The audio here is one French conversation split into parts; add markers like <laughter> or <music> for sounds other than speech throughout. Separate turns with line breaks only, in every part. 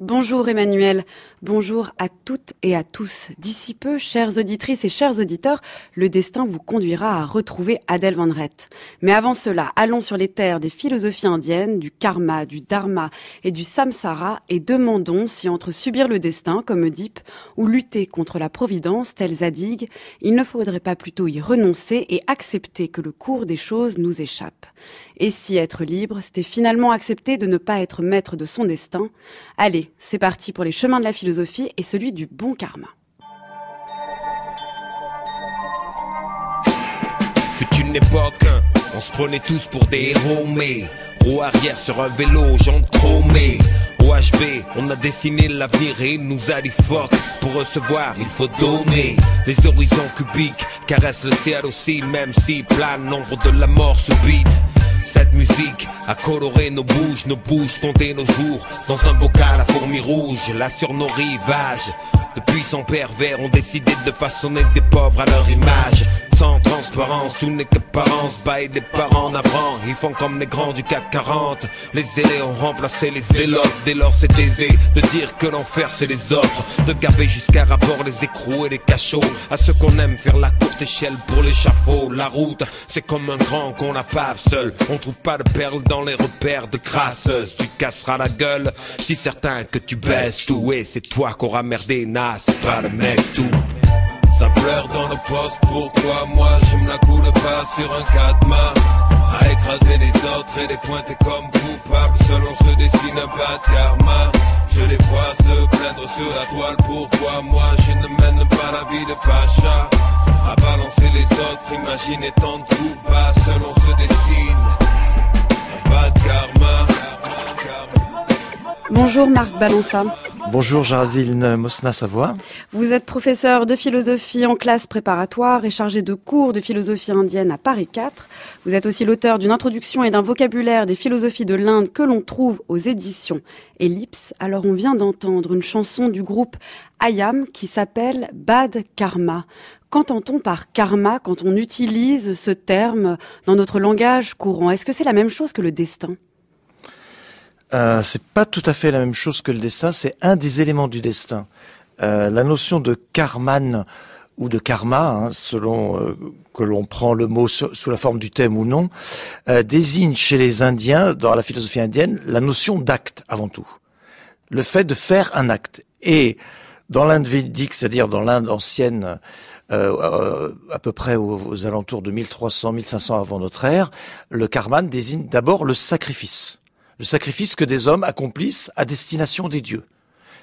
Bonjour Emmanuel, bonjour à toutes et à tous. D'ici peu, chères auditrices et chers auditeurs, le destin vous conduira à retrouver Adèle Van Rett. Mais avant cela, allons sur les terres des philosophies indiennes, du karma, du dharma et du samsara et demandons si entre subir le destin, comme Oedipe, ou lutter contre la providence, telle Zadig, il ne faudrait pas plutôt y renoncer et accepter que le cours des choses nous échappe. Et si être libre, c'était finalement accepter de ne pas être maître de son destin Allez, c'est parti pour les chemins de la philosophie et celui du bon karma.
Fut une époque, hein, on se prenait tous pour des héros, mais roue arrière sur un vélo, jambes chromées. OHB, on a dessiné l'avenir et il nous a fort Pour recevoir, il faut donner. Les horizons cubiques caressent le ciel aussi, même si plein nombre de la mort subite. Cette musique a coloré nos bouches, nos bouches, compté nos jours Dans un bocal à fourmis rouges, là sur nos rivages De puissants pervers ont décidé de façonner des pauvres à leur image sans transparence, tout n'est qu'apparence, bail des parents avant, ils font comme les grands du CAC 40, les ailés ont remplacé les zélotes dès lors c'est aisé de dire que l'enfer c'est les autres, de gaver jusqu'à rapport les écrous et les cachots, à ceux qu'on aime faire la courte échelle pour l'échafaud, la route, c'est comme un grand qu'on n'a pas seul, on trouve pas de perles dans les repères de crasseuse tu casseras la gueule, si certain que tu baisses tout, et c'est toi qu'aura merdé, nas. c'est pas le mec tout. Ça pleure dans le poste, pourquoi moi je me la coule pas sur un cadma À écraser les autres et les pointer comme coupables, selon se dessine un pas de karma. Je les vois se plaindre sur la toile, pourquoi moi je ne mène pas la vie de Pacha À balancer les autres, imaginez tant de coups selon se dessine un pas de karma.
Bonjour Marc Balonfa.
Bonjour Jarzine Mosna-Savoie.
Vous êtes professeur de philosophie en classe préparatoire et chargé de cours de philosophie indienne à Paris 4. Vous êtes aussi l'auteur d'une introduction et d'un vocabulaire des philosophies de l'Inde que l'on trouve aux éditions Ellipse. Alors on vient d'entendre une chanson du groupe Ayam qui s'appelle Bad Karma. Qu'entend-on par karma quand on utilise ce terme dans notre langage courant Est-ce que c'est la même chose que le destin
ce euh, c'est pas tout à fait la même chose que le destin, c'est un des éléments du destin. Euh, la notion de karman ou de karma, hein, selon euh, que l'on prend le mot sous la forme du thème ou non, désigne chez les Indiens, dans la philosophie indienne, la notion d'acte avant tout. Le fait de faire un acte. Et dans l'Inde védique, c'est-à-dire dans l'Inde ancienne, à peu près aux, aux alentours de 1300-1500 avant notre ère, le karman désigne d'abord le sacrifice le sacrifice que des hommes accomplissent à destination des dieux.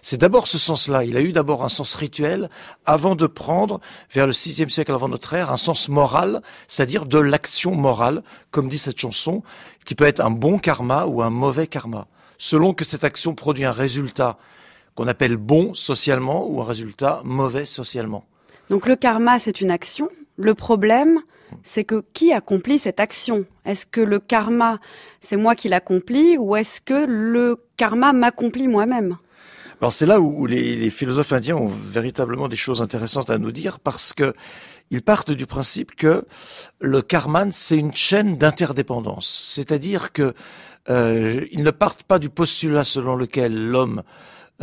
C'est d'abord ce sens-là. Il a eu d'abord un sens rituel avant de prendre, vers le VIe siècle avant notre ère, un sens moral, c'est-à-dire de l'action morale, comme dit cette chanson, qui peut être un bon karma ou un mauvais karma. Selon que cette action produit un résultat qu'on appelle bon socialement ou un résultat mauvais socialement.
Donc le karma, c'est une action. Le problème, c'est que qui accomplit cette action Est-ce que le karma, c'est moi qui l'accomplis ou est-ce que le karma m'accomplit moi-même
Alors c'est là où les, philosophes indiens ont véritablement des choses intéressantes à nous dire parce que ils partent du principe que le karma, c'est une chaîne d'interdépendance. C'est-à-dire qu'ils euh, ne partent pas du postulat selon lequel l'homme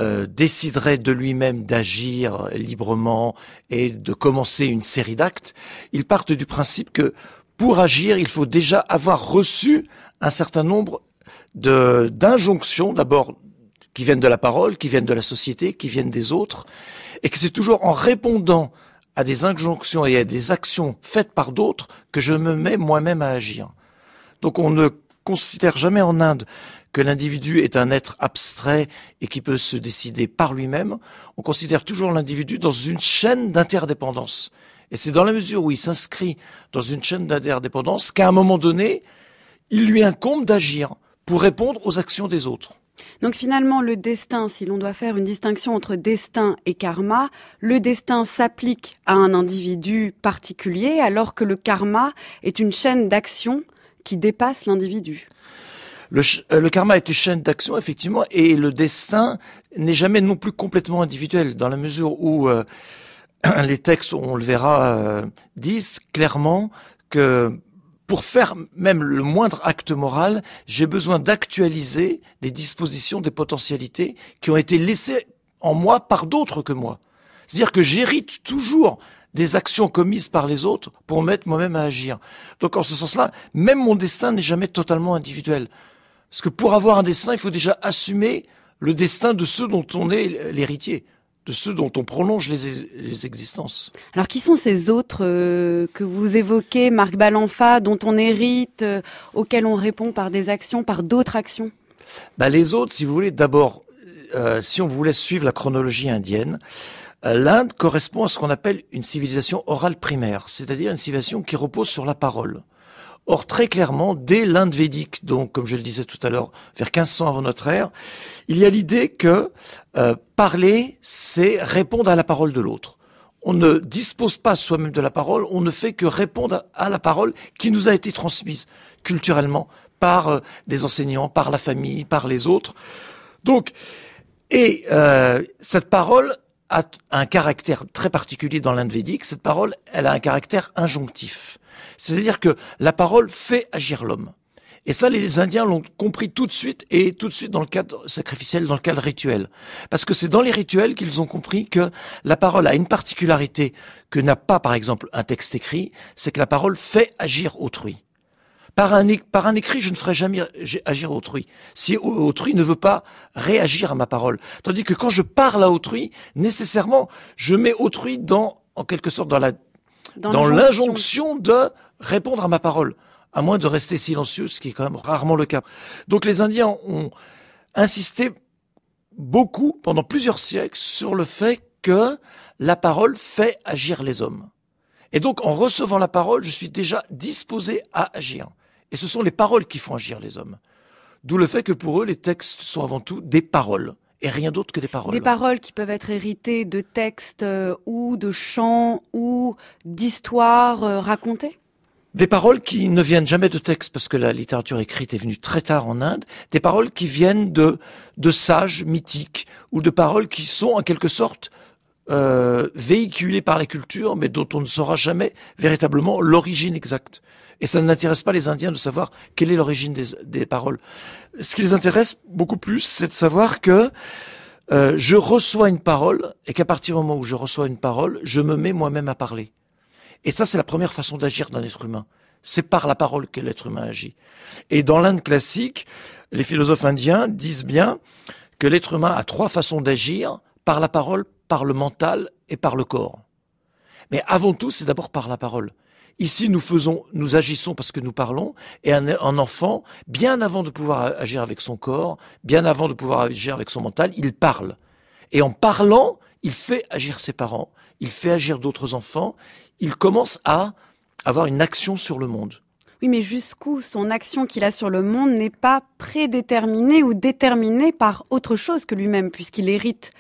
euh, déciderait de lui-même d'agir librement et de commencer une série d'actes, ils partent du principe que pour agir, il faut déjà avoir reçu un certain nombre d'injonctions, d'abord qui viennent de la parole, qui viennent de la société, qui viennent des autres, et que c'est toujours en répondant à des injonctions et à des actions faites par d'autres que je me mets moi-même à agir. Donc on ne considère jamais en Inde que l'individu est un être abstrait et qui peut se décider par lui-même, on considère toujours l'individu dans une chaîne d'interdépendance. Et c'est dans la mesure où il s'inscrit dans une chaîne d'interdépendance qu'à un moment donné, il lui incombe d'agir pour répondre aux actions des autres.
Donc finalement, le destin, si l'on doit faire une distinction entre destin et karma, le destin s'applique à un individu particulier alors que le karma est une chaîne d'action qui dépasse l'individu.
Euh, le, karma est une chaîne d'action, effectivement, et le destin n'est jamais non plus complètement individuel, dans la mesure où euh, <clears throat> les textes, on le verra, euh, disent clairement que pour faire même le moindre acte moral, j'ai besoin d'actualiser des dispositions des potentialités qui ont été laissées en moi par d'autres que moi. C'est-à-dire que j'hérite toujours des actions commises par les autres pour mettre moi-même à agir. Donc en ce sens-là, même mon destin n'est jamais totalement individuel. Parce que pour avoir un destin, il faut déjà assumer le destin de ceux dont on est l'héritier de ceux dont on prolonge les, existences.
Alors qui sont ces autres euh, que vous évoquez, Marc Balanfa, dont on hérite, euh, auxquels on répond par des actions, par d'autres actions
bah, Les autres, si vous voulez, d'abord, euh, si on voulait suivre la chronologie indienne, l'Inde correspond à ce qu'on appelle une civilisation orale primaire, c'est-à-dire une civilisation qui repose sur la parole. Or, très clairement, dès l'Inde védique, donc comme je le disais tout à l'heure, vers 1500 avant notre ère, il y a l'idée que euh, parler, c'est répondre à la parole de l'autre. On ne dispose pas soi-même de la parole, on ne fait que répondre à la parole qui nous a été transmise culturellement par euh, des enseignants, par la famille, par les autres. Donc, et euh, cette parole a un caractère très particulier dans l'Inde védique. Cette parole, elle a un caractère injonctif. C'est-à-dire que la parole fait agir l'homme. Et ça, les Indiens l'ont compris tout de suite et tout de suite dans le cadre sacrificiel, dans le cadre rituel. Parce que c'est dans les rituels qu'ils ont compris que la parole a une particularité que n'a pas, par exemple, un texte écrit, c'est que la parole fait agir autrui. Par un, par un, écrit, je ne ferai jamais agir autrui. Si autrui ne veut pas réagir à ma parole. Tandis que quand je parle à autrui, nécessairement, je mets autrui dans, en quelque sorte, dans la
dans, l'injonction
de répondre à ma parole, à moins de rester silencieux, ce qui est quand même rarement le cas. Donc les Indiens ont insisté beaucoup pendant plusieurs siècles sur le fait que la parole fait agir les hommes. Et donc en recevant la parole, je suis déjà disposé à agir. Et ce sont les paroles qui font agir les hommes. D'où le fait que pour eux, les textes sont avant tout des paroles et rien d'autre que des paroles. Des paroles
qui peuvent être héritées de textes euh, ou de chants ou d'histoires euh, racontées
des paroles qui ne viennent jamais de textes parce que la littérature écrite est venue très tard en Inde, des paroles qui viennent de, de sages mythiques ou de paroles qui sont en quelque sorte euh, véhiculée par la culture, mais dont on ne saura jamais véritablement l'origine exacte. Et ça n'intéresse pas les Indiens de savoir quelle est l'origine des, des, paroles. Ce qui les intéresse beaucoup plus, c'est de savoir que euh, je reçois une parole et qu'à partir du moment où je reçois une parole, je me mets moi-même à parler. Et ça, c'est la première façon d'agir d'un être humain. C'est par la parole que l'être humain agit. Et dans l'Inde classique, les philosophes indiens disent bien que l'être humain a trois façons d'agir, par la parole, par le mental et par le corps. Mais avant tout, c'est d'abord par la parole. Ici, nous faisons, nous agissons parce que nous parlons, et un, un, enfant, bien avant de pouvoir agir avec son corps, bien avant de pouvoir agir avec son mental, il parle. Et en parlant, il fait agir ses parents, il fait agir d'autres enfants, il commence à avoir une action sur le monde.
Oui, mais jusqu'où son action qu'il a sur le monde n'est pas prédéterminée ou déterminée par autre chose que lui-même, puisqu'il hérite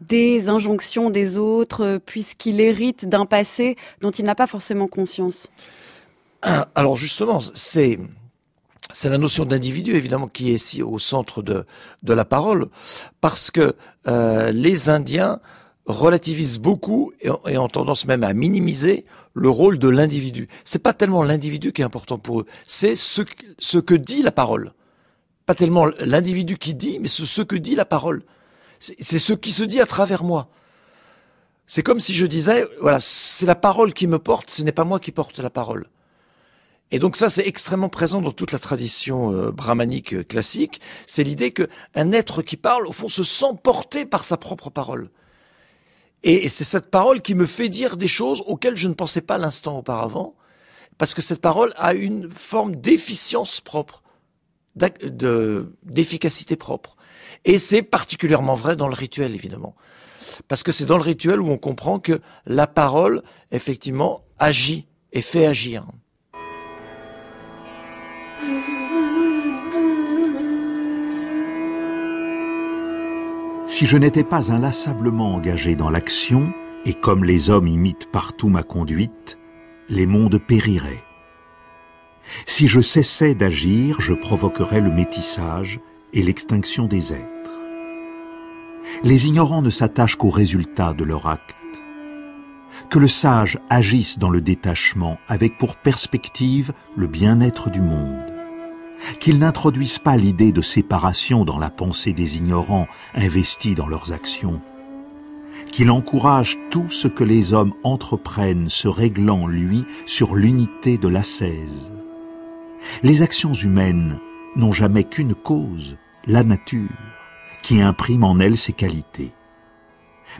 des injonctions des autres, puisqu'il hérite d'un passé dont il n'a pas forcément conscience.
<clears throat> Alors justement, c'est c'est la notion d'individu évidemment qui est ici au centre de, la parole, parce que euh, les Indiens relativise beaucoup et, en ont tendance même à minimiser le rôle de l'individu. C'est pas tellement l'individu qui est important pour eux, c'est ce, que dit la parole. Pas tellement l'individu qui dit, mais ce, ce que dit la parole. C'est ce qui se dit à travers moi. C'est comme si je disais, voilà, c'est la parole qui me porte, ce n'est pas moi qui porte la parole. Et donc ça, c'est extrêmement présent dans toute la tradition euh, brahmanique euh, classique. C'est l'idée que être qui parle, au fond, se sent porté par sa propre parole. Et c'est cette parole qui me fait dire des choses auxquelles je ne pensais pas l'instant auparavant, parce que cette parole a une forme d'efficience propre, d'efficacité propre. Et c'est particulièrement vrai dans le rituel, évidemment. Parce que c'est dans le rituel où on comprend que la parole, effectivement, agit et fait agir.
Mmh.
Si je n'étais pas inlassablement engagé dans l'action, et comme les hommes imitent partout ma conduite, les mondes périraient. Si je cessais d'agir, je provoquerais le métissage et l'extinction des êtres. Les ignorants ne s'attachent qu'aux résultat de leur acte. Que le sage agisse dans le détachement avec pour perspective le bien-être du monde qu'ils n'introduisent pas l'idée de séparation dans la pensée des ignorants investis dans leurs actions, qu'il encourage tout ce que les hommes entreprennent se réglant, lui, sur l'unité de l'assaise. Les actions humaines n'ont jamais qu'une cause, la nature, qui imprime en elle ses qualités.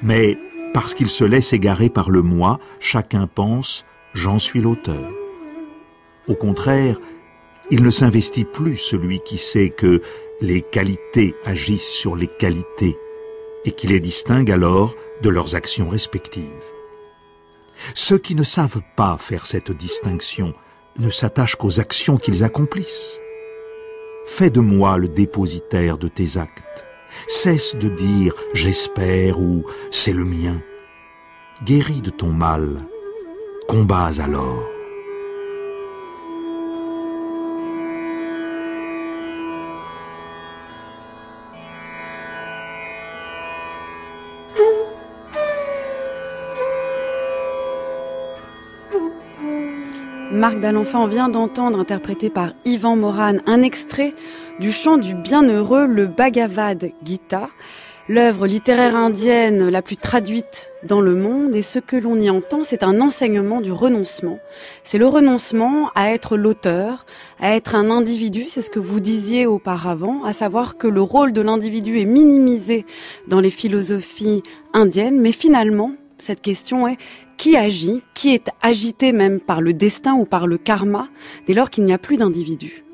Mais parce qu'il se laisse égarer par le moi, chacun pense ⁇ J'en suis l'auteur ⁇ Au contraire, il ne s'investit plus celui qui sait que les qualités agissent sur les qualités et qui les distingue alors de leurs actions respectives. Ceux qui ne savent pas faire cette distinction ne s'attachent qu'aux actions qu'ils accomplissent. Fais de moi le dépositaire de tes actes. Cesse de dire j'espère ou c'est le mien. Guéris de ton mal. Combats alors.
Marc Balenfant vient d'entendre, interprété par Yvan Moran, un extrait du chant du bienheureux le Bhagavad Gita, l'œuvre littéraire indienne la plus traduite dans le monde. Et ce que l'on y entend, c'est un enseignement du renoncement. C'est le renoncement à être l'auteur, à être un individu, c'est ce que vous disiez auparavant, à savoir que le rôle de l'individu est minimisé dans les philosophies indiennes, mais finalement, cette question est qui agit, qui est agité même par le destin ou par le karma, dès lors qu'il n'y a plus d'individu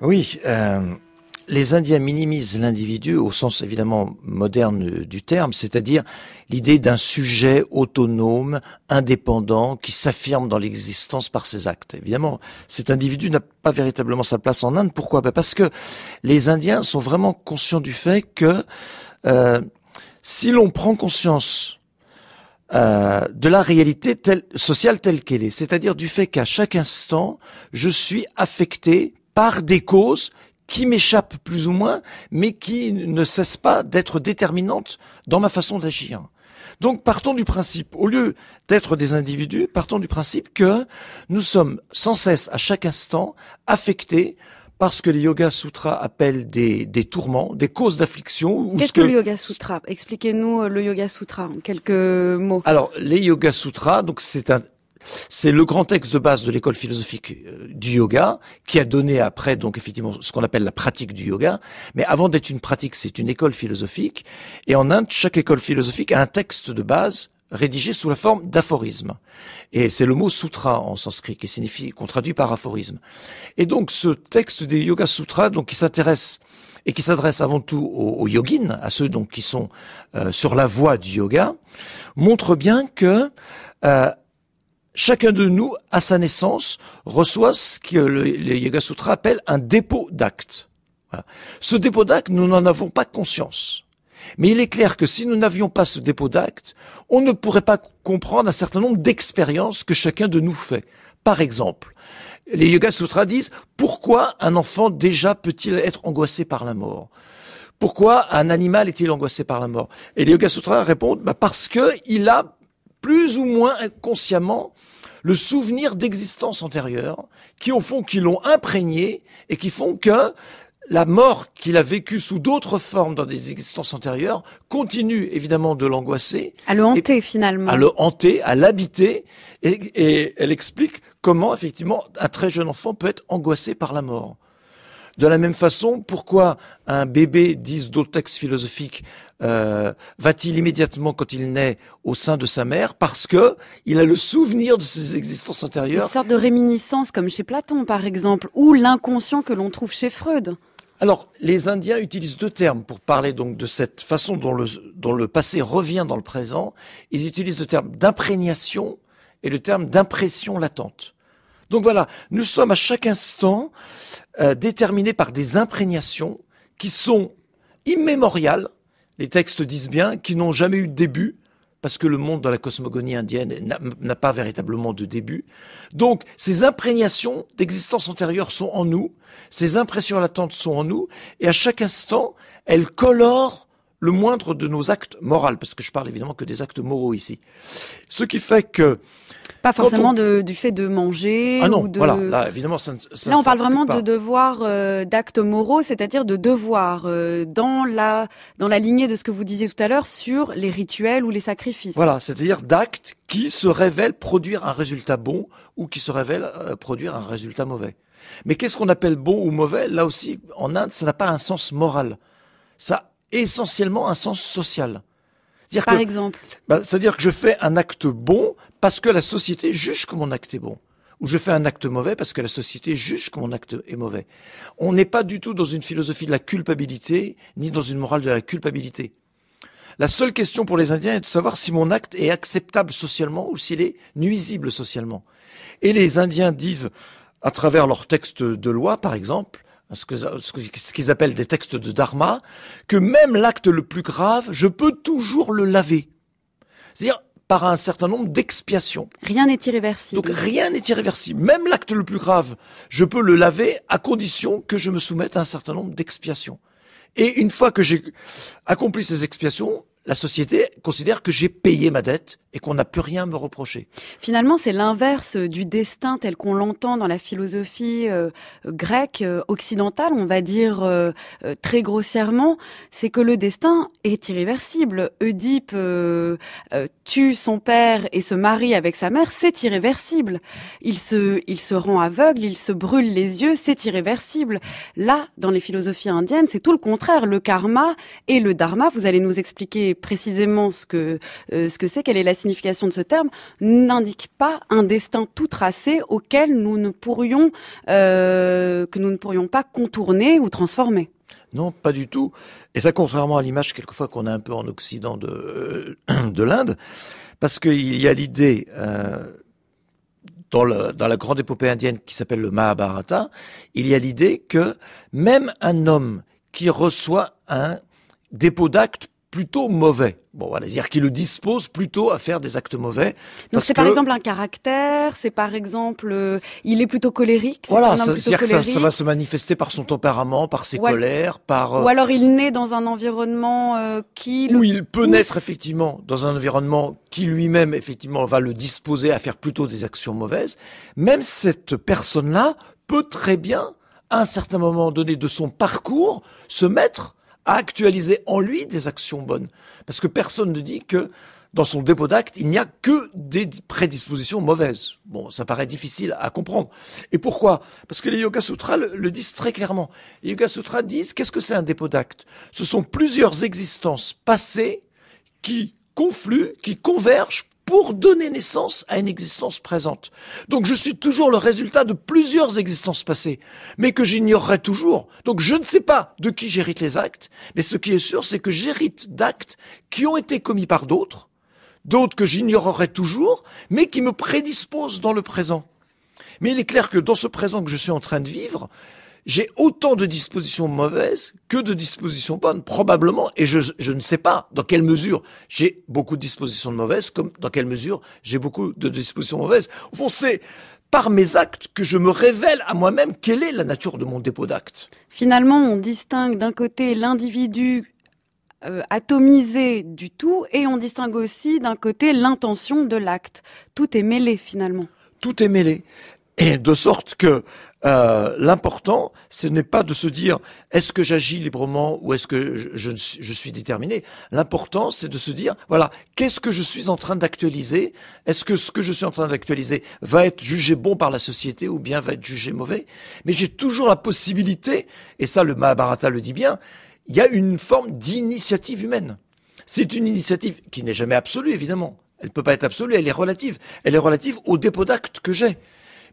Oui. Euh, les Indiens minimisent l'individu au sens évidemment moderne du terme, c'est-à-dire l'idée d'un sujet autonome, indépendant, qui s'affirme dans l'existence par ses actes. Évidemment, cet individu n'a pas véritablement sa place en Inde. Pourquoi ben Parce que les Indiens sont vraiment conscients du fait que euh, si l'on prend conscience euh, de la réalité sociale telle qu'elle est, c'est-à-dire du fait qu'à chaque instant, je suis affecté par des causes qui m'échappent plus ou moins, mais qui ne cessent pas d'être déterminantes dans ma façon d'agir. Donc partons du principe, au lieu d'être des individus, partons du principe que nous sommes sans cesse, à chaque instant, affectés parce que les Yoga Sutras appellent des, des tourments, des causes d'affliction. Qu'est-ce que... le
Yoga Sutra Expliquez-nous euh, le Yoga Sutra en quelques mots.
Alors, les Yoga Sutras, donc c'est un, c'est le grand texte de base de l'école philosophique euh, du yoga qui a donné après donc effectivement ce qu'on appelle la pratique du yoga. Mais avant d'être une pratique, c'est une école philosophique. Et en Inde, chaque école philosophique a un texte de base rédigé sous la forme d'aphorisme. Et c'est le mot sutra en sanskrit qui signifie, qu'on traduit par aphorisme. Et donc ce texte des Yoga Sutras, donc qui s'intéresse et qui s'adresse avant tout aux, yogins, à ceux donc qui sont euh, sur la voie du yoga, montre bien que euh, chacun de nous, à sa naissance, reçoit ce que le, les Yoga Sutra appellent un dépôt d'actes. Ce dépôt d'actes, nous n'en avons pas conscience. Mais il est clair que si nous n'avions pas ce dépôt d'actes, on ne pourrait pas comprendre un certain nombre d'expériences que chacun de nous fait. Par exemple, les Yoga Sutras disent pourquoi un enfant déjà peut-il être angoissé par la mort Pourquoi un animal est-il angoissé par la mort Et les Yoga Sutras répondent bah, parce qu'il a plus ou moins inconsciemment le souvenir d'existence antérieures qui au fond qui l'ont imprégné et qui font que la mort qu'il a vécue sous d'autres formes dans des existences antérieures continue évidemment de l'angoisser.
À le hanter finalement. À le
hanter, à l'habiter. Et, elle explique comment effectivement un très jeune enfant peut être angoissé par la mort. De la même façon, pourquoi un bébé, disent d'autres textes philosophiques, euh, va-t-il immédiatement quand il naît au sein de sa mère Parce que il a le souvenir de ses existences antérieures. Une sorte de
réminiscence comme chez Platon par exemple, ou l'inconscient que l'on trouve chez Freud.
Alors, les Indiens utilisent deux termes pour parler donc de cette façon dont le, le passé revient dans le présent. Ils utilisent le terme d'imprégnation et le terme d'impression latente. Donc voilà, nous sommes à chaque instant euh, déterminés par des imprégnations qui sont immémoriales, les textes disent bien, qui n'ont jamais eu de début, parce que le monde dans la cosmogonie indienne n'a pas véritablement de début. Donc ces imprégnations d'existence antérieure sont en nous, ces impressions latentes sont en nous, et à chaque instant, elles colorent le moindre de nos actes moraux, parce que je parle évidemment que des actes moraux ici. Ce qui fait que...
Pas forcément du fait de manger. Ah non, voilà, là,
évidemment, ça, ça Là, on parle vraiment de
devoir, euh, d'actes moraux, c'est-à-dire de devoir, euh, dans, la, dans la lignée de ce que vous disiez tout à l'heure, sur les rituels ou les sacrifices. Voilà,
c'est-à-dire d'actes qui se révèlent produire un résultat bon ou qui se révèlent euh, produire un résultat mauvais. Mais qu'est-ce qu'on appelle bon ou mauvais Là aussi, en Inde, ça n'a pas un sens moral. Ça essentiellement un sens social. Par exemple bah, C'est-à-dire que je fais un acte bon parce que la société juge que mon acte est bon. Ou je fais un acte mauvais parce que la société juge que mon acte est mauvais. On n'est pas du tout dans une philosophie de la culpabilité, ni dans une morale de la culpabilité. La seule question pour les Indiens est de savoir si mon acte est acceptable socialement ou s'il est nuisible socialement. Et les Indiens disent, à travers leurs textes de loi, par exemple, ce qu'ils appellent des textes de dharma, que même l'acte le plus grave, je peux toujours le laver. C'est-à-dire par un certain nombre d'expiations.
Rien n'est irréversible. Donc rien n'est irréversible.
Même l'acte le plus grave, je peux le laver à condition que je me soumette à un certain nombre d'expiations. Et une fois que j'ai accompli ces expiations, la société considère que j'ai payé ma dette et qu'on n'a plus rien à me reprocher.
Finalement, c'est l'inverse euh, du destin tel qu'on l'entend dans la philosophie euh, grecque euh, occidentale, on va dire très grossièrement, c'est que le destin est irréversible. Oedipe tue son père et se marie avec sa mère, c'est irréversible. Il se, il se rend aveugle, il se brûle les yeux, c'est irréversible. Là, dans les philosophies indiennes, c'est tout le contraire. Le karma et le dharma, vous allez nous expliquer précisément ce que euh, ce que c'est, quelle est la signification de ce terme, n'indique pas un destin tout tracé auquel nous ne pourrions euh, que nous ne pourrions pas contourner ou transformer.
Non, pas du tout. Et ça, contrairement à l'image quelquefois qu'on a un peu en Occident de euh, <clears throat> de l'Inde, parce qu'il y a l'idée. Dans, dans, la grande épopée indienne qui s'appelle le Mahabharata, il y a l'idée que même un homme qui reçoit un dépôt d'acte plutôt mauvais. Bon, voilà, c'est-à-dire qu'il le dispose plutôt à faire des actes mauvais. Donc c'est par exemple
un caractère, c'est par exemple, euh, il est plutôt colérique. voilà, c'est-à-dire que ça, va
se manifester par son tempérament, par ses colères, par. Euh, ou alors
il naît dans un environnement euh, qui. il peut naître
effectivement dans un environnement qui lui-même effectivement va le disposer à faire plutôt des actions mauvaises. Même cette personne-là peut très bien à un certain moment donné de son parcours, se mettre à actualiser en lui des actions bonnes. Parce que personne ne dit que dans son dépôt d'acte il n'y a que des prédispositions mauvaises. Bon, ça paraît difficile à comprendre. Et pourquoi Parce que les Yoga Sutras le, disent très clairement. Les Yoga Sutras disent qu'est-ce que c'est un dépôt d'acte? Ce sont plusieurs existences passées qui confluent, qui convergent pour donner naissance à une existence présente. Donc je suis toujours le résultat de plusieurs existences passées, mais que j'ignorerai toujours. Donc je ne sais pas de qui j'hérite les actes, mais ce qui est sûr, c'est que j'hérite d'actes qui ont été commis par d'autres, d'autres que j'ignorerai toujours, mais qui me prédisposent dans le présent. Mais il est clair que dans ce présent que je suis en train de vivre, j'ai autant de dispositions mauvaises que de dispositions bonnes, probablement, et je, ne sais pas dans quelle mesure j'ai beaucoup de dispositions mauvaises, comme dans quelle mesure j'ai beaucoup de dispositions mauvaises. Au fond, c'est par mes actes que je me révèle à moi-même quelle est la nature de mon dépôt d'actes.
Finalement, on distingue d'un côté l'individu euh, atomisé du tout et on distingue aussi d'un côté l'intention de l'acte. Tout est mêlé finalement. Tout est mêlé.
Et de sorte que euh, l'important, ce n'est pas de se dire est-ce que j'agis librement ou est-ce que je, je, suis déterminé. L'important, c'est de se dire voilà, qu'est-ce que je suis en train d'actualiser Est-ce que ce que je suis en train d'actualiser va être jugé bon par la société ou bien va être jugé mauvais Mais j'ai toujours la possibilité, et ça le Mahabharata le dit bien, il y a une forme d'initiative humaine. C'est une initiative qui n'est jamais absolue, évidemment. Elle ne peut pas être absolue, elle est relative. Elle est relative au dépôt d'actes que j'ai.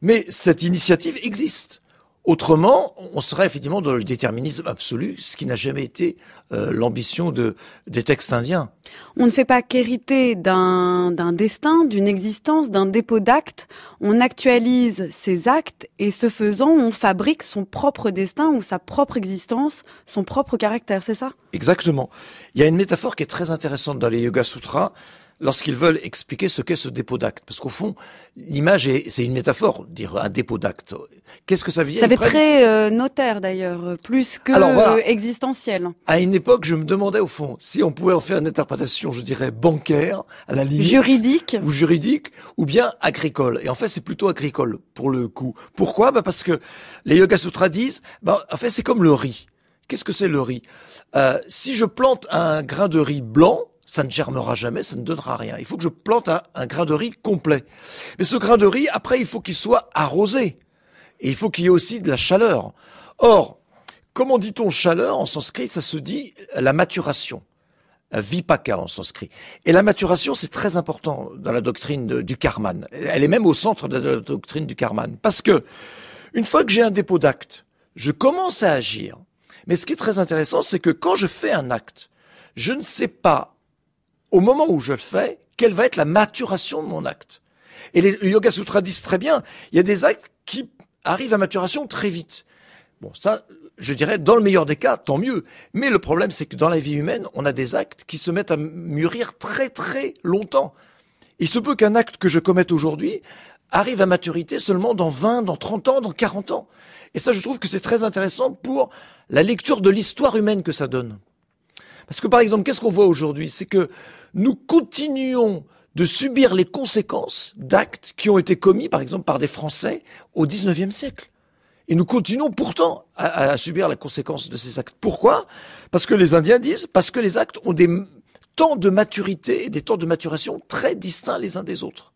Mais cette initiative existe. Autrement, on serait effectivement dans le déterminisme absolu, ce qui n'a jamais été euh, l'ambition des textes indiens.
On ne fait pas qu'hériter d'un, destin, d'une existence, d'un dépôt d'actes. On actualise ses actes et ce faisant, on fabrique son propre destin ou sa propre existence, son propre caractère, c'est ça
Exactement. Il y a une métaphore qui est très intéressante dans les Yoga Sutras lorsqu'ils veulent expliquer ce qu'est ce dépôt d'acte. Parce qu'au fond, l'image, c'est une métaphore, dire un dépôt d'acte. Qu'est-ce que ça veut dire Ça fait très
euh, notaire d'ailleurs, euh, plus que euh, existentiel.
À une époque, je me demandais au fond si on pouvait en faire une interprétation, je dirais, bancaire, à la limite. Juridique. Ou juridique, ou bien agricole. Et en fait, c'est plutôt agricole pour le coup. Pourquoi bah Parce que les Yoga Sutras disent, bah, en fait, c'est comme le riz. Qu'est-ce que c'est le riz Si je plante un grain de riz blanc, ça ne germera jamais, ça ne donnera rien. Il faut que je plante un, grain de riz complet. Mais ce grain de riz, après, il faut qu'il soit arrosé. Et il faut qu'il y ait aussi de la chaleur. Or, comment dit-on chaleur en sanskrit Ça se dit la maturation. Vipaka en sanskrit. Et la maturation, c'est très important dans la doctrine du karman. Elle est même au centre de la doctrine du karman. Parce que, une fois que j'ai un dépôt d'acte, je commence à agir. Mais ce qui est très intéressant, c'est que quand je fais un acte, je ne sais pas au moment où je le fais, quelle va être la maturation de mon acte. Et les Yoga Sutra disent très bien, il y a des actes qui arrivent à maturation très vite. Bon, ça, je dirais, dans le meilleur des cas, tant mieux. Mais le problème, c'est que dans la vie humaine, on a des actes qui se mettent à mûrir très très longtemps. Il se peut qu'un acte que je commette aujourd'hui arrive à maturité seulement dans 20, dans 30 ans, dans 40 ans. Et ça, je trouve que c'est très intéressant pour la lecture de l'histoire humaine que ça donne. Parce que par exemple, qu'est-ce qu'on voit aujourd'hui C'est que nous continuons de subir les conséquences d'actes qui ont été commis, par exemple, par des Français au XIXe siècle. Et nous continuons pourtant à, subir la conséquence de ces actes. Pourquoi Parce que les Indiens disent, parce que les actes ont des temps de maturité et des temps de maturation très distincts les uns des autres.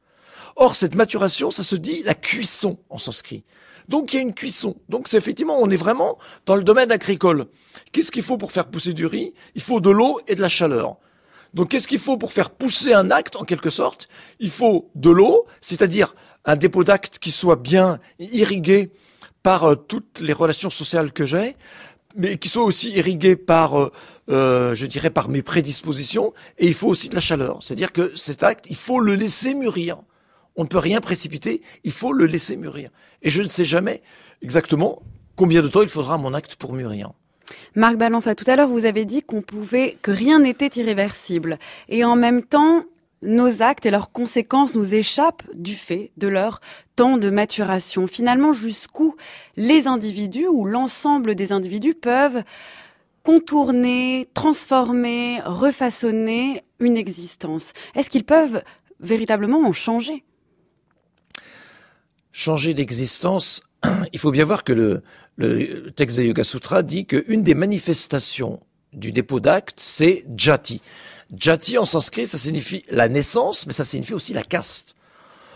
Or, cette maturation, ça se dit la cuisson en sanskrit. Donc il y a une cuisson. Donc c'est effectivement, on est vraiment dans le domaine agricole. Qu'est-ce qu'il faut pour faire pousser du riz Il faut de l'eau et de la chaleur. Donc qu'est-ce qu'il faut pour faire pousser un acte en quelque sorte Il faut de l'eau, c'est-à-dire un dépôt d'acte qui soit bien irrigué par euh, toutes les relations sociales que j'ai, mais qui soit aussi irrigué par, euh, euh, je dirais, par mes prédispositions. Et il faut aussi de la chaleur, c'est-à-dire que cet acte, il faut le laisser mûrir. On ne peut rien précipiter, il faut le laisser mûrir. Et je ne sais jamais exactement combien de temps il faudra à mon acte pour mûrir.
Marc Balanfa, tout à l'heure, vous avez dit qu'on pouvait, que rien n'était irréversible. Et en même temps, nos actes et leurs conséquences nous échappent du fait de leur temps de maturation. Finalement, jusqu'où les individus ou l'ensemble des individus peuvent contourner, transformer, refaçonner une existence Est-ce qu'ils peuvent véritablement en changer
changer d'existence, <clears throat> il faut bien voir que le, texte de Yoga Sutra dit qu'une des manifestations du dépôt d'actes, c'est jati. Jati en sanskrit, ça signifie la naissance, mais ça signifie aussi la caste.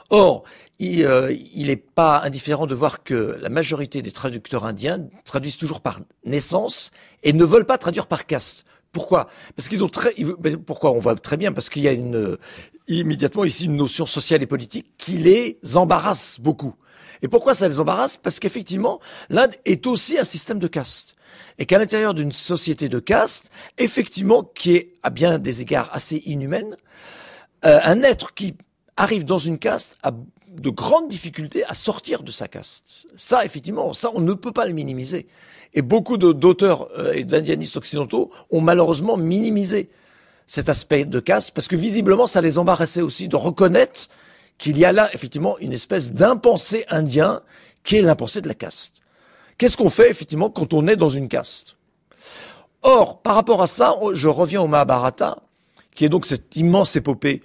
Or, il n'est euh, pas indifférent de voir que la majorité des traducteurs indiens traduisent toujours par naissance et ne veulent pas traduire par caste. Pourquoi Parce qu'ils ont très. Pourquoi On voit très bien parce qu'il y a une euh, immédiatement ici une notion sociale et politique qui les embarrasse beaucoup. Et pourquoi ça les embarrasse Parce qu'effectivement, l'Inde est aussi un système de caste. Et qu'à l'intérieur d'une société de caste, effectivement, qui est à bien des égards assez inhumaine, euh, un être qui arrive dans une caste a de grandes difficultés à sortir de sa caste. Ça, effectivement, ça, on ne peut pas le minimiser. Et beaucoup d'auteurs euh, et d'indianistes occidentaux ont malheureusement minimisé cet aspect de caste parce que visiblement ça les embarrassait aussi de reconnaître qu'il y a là effectivement une espèce d'impensé indien qui est l'impensé de la caste. Qu'est-ce qu'on fait effectivement quand on est dans une caste Or, par rapport à ça, je reviens au Mahabharata, qui est donc cette immense épopée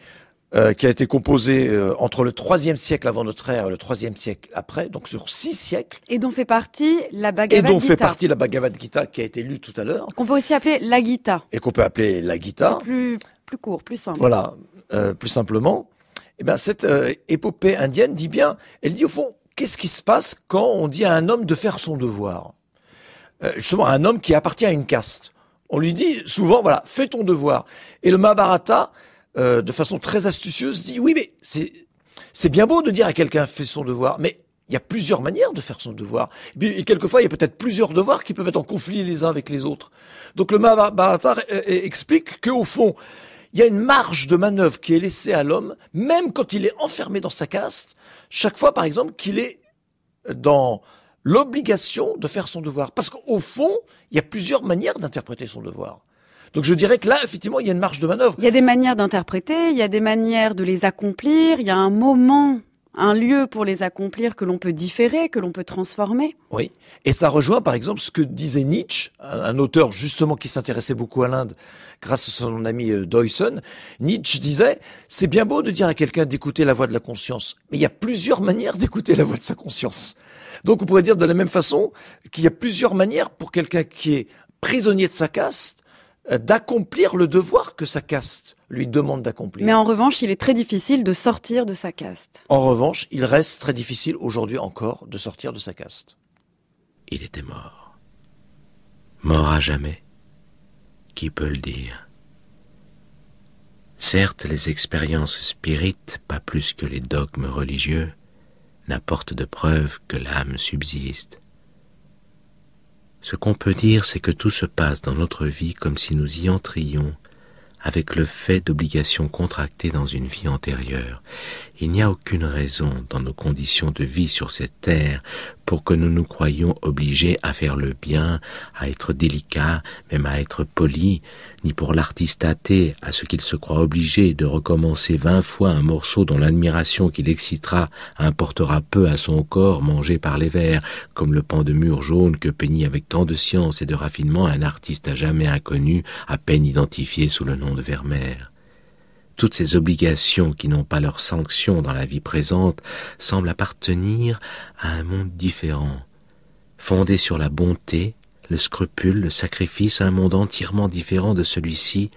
euh, qui a été composé euh, entre le 3 siècle avant notre ère et le 3 siècle après, donc sur
six siècles. Et dont fait partie la Bhagavad Gita. Et dont fait partie
la Bhagavad Gita qui a été lue tout à l'heure.
Qu'on peut aussi appeler la Gita.
Et qu'on peut appeler la Gita.
Plus, plus court, plus simple. Voilà,
euh, plus simplement. Eh bien, cette épopée indienne dit bien, elle dit au fond, qu'est-ce qui se passe quand on dit à un homme de faire son devoir Justement, à un homme qui appartient à une caste. On lui dit souvent, voilà, fais ton devoir. Et le Mahabharata, euh, de façon très astucieuse, dit oui, mais c'est c'est bien beau de dire à quelqu'un fait son devoir, mais il y a plusieurs manières de faire son devoir. Et, et quelquefois, il y a peut-être plusieurs devoirs qui peuvent être en conflit les uns avec les autres. Donc le Mahabharata euh, euh, explique au fond, il y a une marge de manœuvre qui est laissée à l'homme, même quand il est enfermé dans sa caste, chaque fois, par exemple, qu'il est dans l'obligation de faire son devoir. Parce qu'au fond, il y a plusieurs manières d'interpréter son devoir. Donc je dirais que là, effectivement, il y a une marge de manœuvre.
Il y a des manières d'interpréter, il y a des manières de les accomplir, il y a un moment un lieu pour les accomplir que l'on peut différer, que l'on peut transformer.
Oui, et ça rejoint par exemple ce que disait Nietzsche, un auteur justement qui s'intéressait beaucoup à l'Inde grâce à son ami euh, Doyson. Nietzsche disait, c'est bien beau de dire à quelqu'un d'écouter la voix de la conscience, mais il y a plusieurs manières d'écouter la voix de sa conscience. Donc on pourrait dire de la même façon qu'il y a plusieurs manières pour quelqu'un qui est prisonnier de sa caste euh, d'accomplir le devoir que sa caste lui demande d'accomplir.
Mais en revanche, il est très difficile de sortir de sa caste.
En revanche, il reste très difficile aujourd'hui encore de sortir de sa caste. Il était mort.
Mort à jamais. Qui peut le dire Certes, les expériences spirites, pas plus que les dogmes religieux, n'apportent de preuve que l'âme subsiste, ce qu'on peut dire, c'est que tout se passe dans notre vie comme si nous y entrions avec le fait d'obligations contractées dans une vie antérieure. Il n'y a aucune raison dans nos conditions de vie sur cette terre pour que nous nous croyions obligés à faire le bien, à être délicats, même à être polis ni pour l'artiste athée à ce qu'il se croit obligé de recommencer vingt fois un morceau dont l'admiration qu'il excitera importera peu à son corps mangé par les vers, comme le pan de mur jaune que peignit avec tant de science et de raffinement un artiste à jamais inconnu, à peine identifié sous le nom de Vermeer. Toutes ces obligations qui n'ont pas leur sanction dans la vie présente semblent appartenir à un monde différent, fondé sur la bonté, le scrupule, le sacrifice, un monde entièrement différent de celui-ci,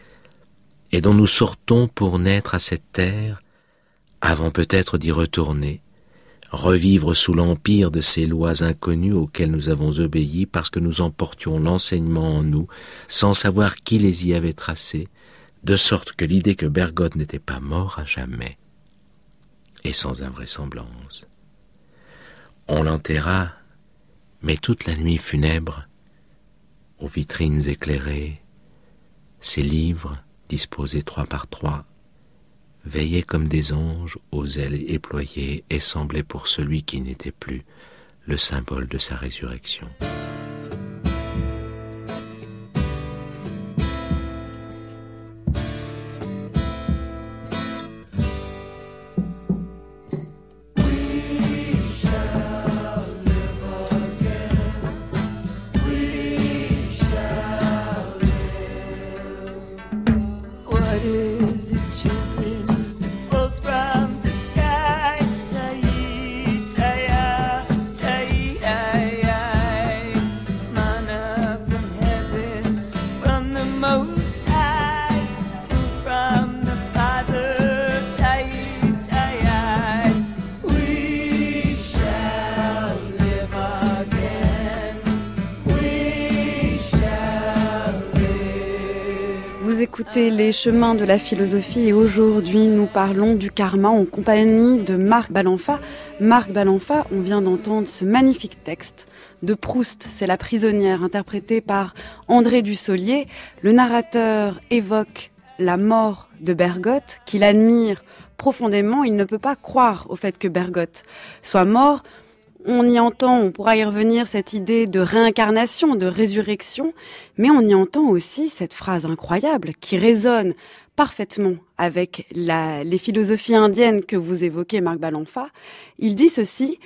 et dont nous sortons pour naître à cette terre, avant peut-être d'y retourner, revivre sous l'empire de ces lois inconnues auxquelles nous avons obéi parce que nous emportions l'enseignement en nous, sans savoir qui les y avait tracées, de sorte que l'idée que Bergotte n'était pas mort à jamais, et sans invraisemblance. On l'enterra, mais toute la nuit funèbre, aux vitrines éclairées, ces livres disposés trois par trois, veillaient comme des anges aux ailes éployées et semblaient pour celui qui n'était plus le symbole de sa résurrection.
Les chemins de la philosophie et aujourd'hui nous parlons du karma en compagnie de Marc Balanfa. Marc Balenfa, on vient d'entendre ce magnifique texte de Proust, c'est La prisonnière, interprétée par André Dussolier. Le narrateur évoque la mort de Bergotte qu'il admire profondément, il ne peut pas croire au fait que Bergotte soit mort on y entend, on pourra y revenir, cette idée de réincarnation, de résurrection, mais on y entend aussi cette phrase incroyable qui résonne parfaitement avec les philosophies indiennes que vous évoquez, Marc Balanfa. Il dit ceci,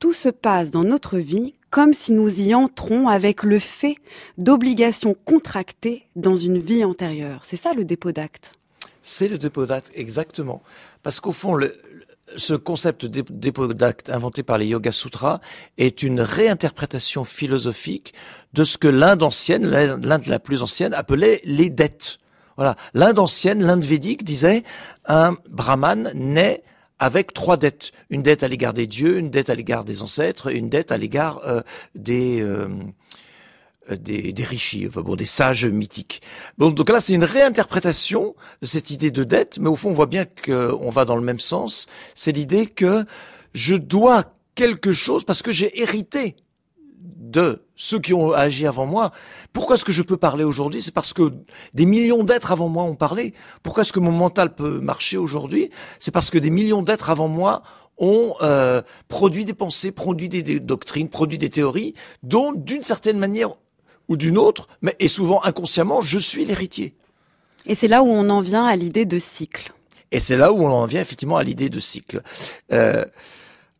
tout se passe dans notre vie comme si nous y entrons avec le fait d'obligations contractées dans une vie antérieure. C'est ça le dépôt d'acte.
C'est le dépôt d'acte, exactement. Parce qu'au fond, le, ce concept d'acte inventé par les Yoga Sutras est une réinterprétation philosophique de ce que l'Inde ancienne, l'Inde la plus ancienne, appelait les dettes. Voilà. L'Inde ancienne, l'Inde védique disait un brahman naît avec trois dettes. Une dette à l'égard des dieux, une dette à l'égard des ancêtres, une dette à l'égard euh, des, euh, euh, des, des enfin bon, des sages mythiques. Bon, donc là, c'est une réinterprétation de cette idée de dette, mais au fond, on voit bien qu'on euh, va dans le même sens. C'est l'idée que je dois quelque chose parce que j'ai hérité de ceux qui ont agi avant moi. Pourquoi est-ce que je peux parler aujourd'hui C'est parce que des millions d'êtres avant moi ont parlé. Pourquoi est-ce que mon mental peut marcher aujourd'hui C'est parce que des millions d'êtres avant moi ont euh, produit des pensées, produit des, doctrines, produit des théories dont, d'une certaine manière, ou d'une autre, mais et souvent inconsciemment, je suis l'héritier. Et c'est là où on en vient à l'idée de cycle. Et c'est là où on en vient effectivement à l'idée de cycle. Euh,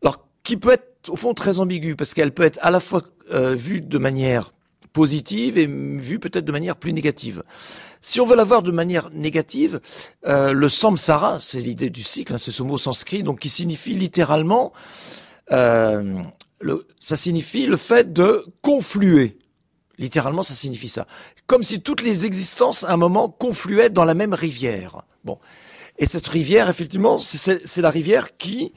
alors, qui peut être au fond très ambigu parce qu'elle peut être à la fois euh, vue de manière positive et vue peut-être de manière plus négative. Si on veut la voir de manière négative, euh, le samsara, c'est l'idée du cycle, hein, c'est ce mot sanskrit, donc qui signifie littéralement, ça signifie le fait de confluer. Littéralement, ça signifie ça. Comme si toutes les existences, à un moment, confluaient dans la même rivière. Bon. Et cette rivière, effectivement, c'est la rivière qui,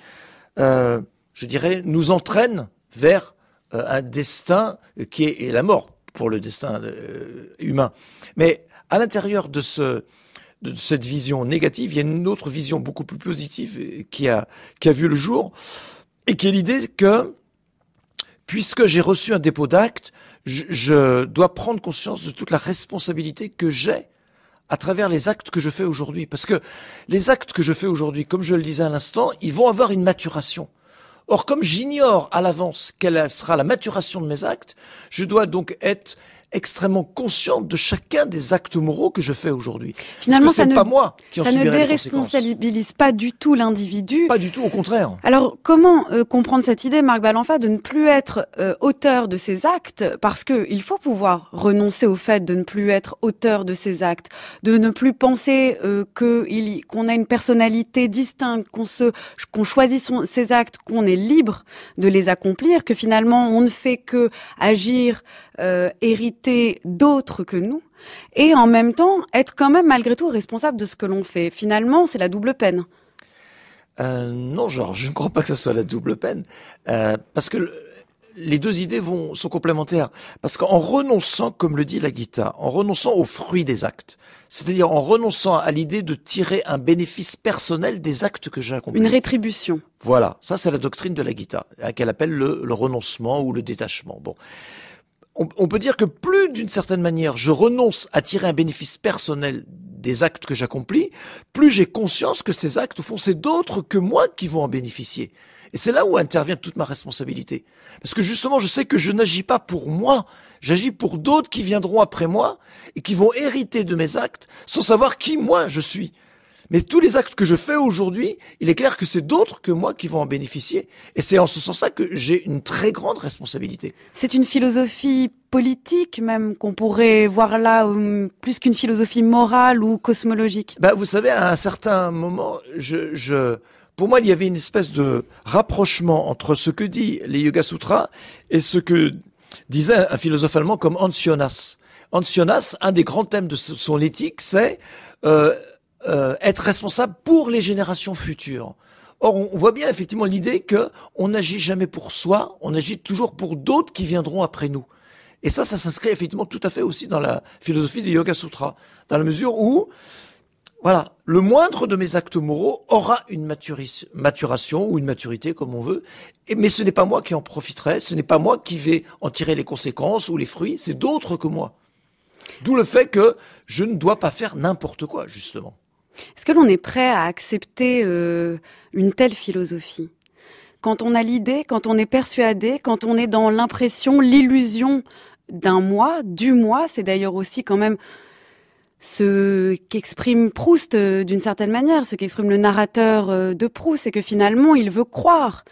euh, je dirais, nous entraîne vers euh, un destin qui est, la mort pour le destin euh, humain. Mais à l'intérieur de, ce, de cette vision négative, il y a une autre vision beaucoup plus positive qui a, qui a vu le jour, et qui est l'idée que, puisque j'ai reçu un dépôt d'acte, je, dois prendre conscience de toute la responsabilité que j'ai à travers les actes que je fais aujourd'hui. Parce que les actes que je fais aujourd'hui, comme je le disais à l'instant, ils vont avoir une maturation. Or, comme j'ignore à l'avance quelle sera la maturation de mes actes, je dois donc être extrêmement consciente de chacun des actes moraux que je fais aujourd'hui. Finalement, ça ne, pas moi qui en ça ne déresponsabilise
pas du tout l'individu. Pas du tout, au contraire. Alors, comment euh, comprendre cette idée, Marc Balanfa, de ne plus être euh, auteur de ses actes Parce que il faut pouvoir renoncer au fait de ne plus être auteur de ses actes, de ne plus penser euh, qu'on a une personnalité distincte, qu'on se, qu'on choisit son, ses actes, qu'on est libre de les accomplir, que finalement on ne fait que agir, hériter d'autres que nous et en même temps être quand même malgré tout responsable de ce que l'on fait. Finalement, c'est la double peine.
Euh, non, Georges, je ne crois pas que ce soit la double peine, euh, parce que les deux idées vont, sont complémentaires. Parce qu'en renonçant, comme le dit la guitare en renonçant au fruit des actes, c'est-à-dire en renonçant à l'idée de tirer un bénéfice personnel des actes que j'ai accomplis. Une rétribution. Voilà, ça c'est la doctrine de la Gita, qu'elle appelle le, renoncement ou le détachement. Bon, on, peut dire que plus d'une certaine manière, je renonce à tirer un bénéfice personnel des actes que j'accomplis, plus j'ai conscience que ces actes, au fond, c'est d'autres que moi qui vont en bénéficier. Et c'est là où intervient toute ma responsabilité. Parce que justement, je sais que je n'agis pas pour moi, j'agis pour d'autres qui viendront après moi et qui vont hériter de mes actes sans savoir qui moi je suis. Mais tous les actes que je fais aujourd'hui, il est clair que c'est d'autres que moi qui vont en bénéficier. Et c'est en ce sens-là que j'ai une très grande responsabilité.
C'est une philosophie politique même qu'on pourrait voir là hum, plus qu'une philosophie morale ou cosmologique.
Ben, vous savez, à un certain moment, je, je, pour moi, il y avait une espèce de rapprochement entre ce que dit les Yoga Sutras et ce que disait un philosophe allemand comme Ancionas. Ancionas, un des grands thèmes de son éthique, c'est euh, euh, être responsable pour les générations futures. Or, on voit bien effectivement l'idée que on n'agit jamais pour soi, on agit toujours pour d'autres qui viendront après nous. Et ça, ça s'inscrit effectivement tout à fait aussi dans la philosophie du Yoga Sutra, dans la mesure où, voilà, le moindre de mes actes moraux aura une maturation ou une maturité, comme on veut, et, mais ce n'est pas moi qui en profiterai, ce n'est pas moi qui vais en tirer les conséquences ou les fruits, c'est d'autres que moi. D'où le fait que je ne dois pas faire n'importe quoi, justement.
Est-ce que l'on est prêt à accepter euh, une telle philosophie Quand on a l'idée, quand on est persuadé, quand on est dans l'impression, l'illusion d'un moi, du moi, c'est d'ailleurs aussi quand même ce qu'exprime Proust euh, d'une certaine manière, ce qu'exprime le narrateur euh, de Proust, c'est que finalement il veut croire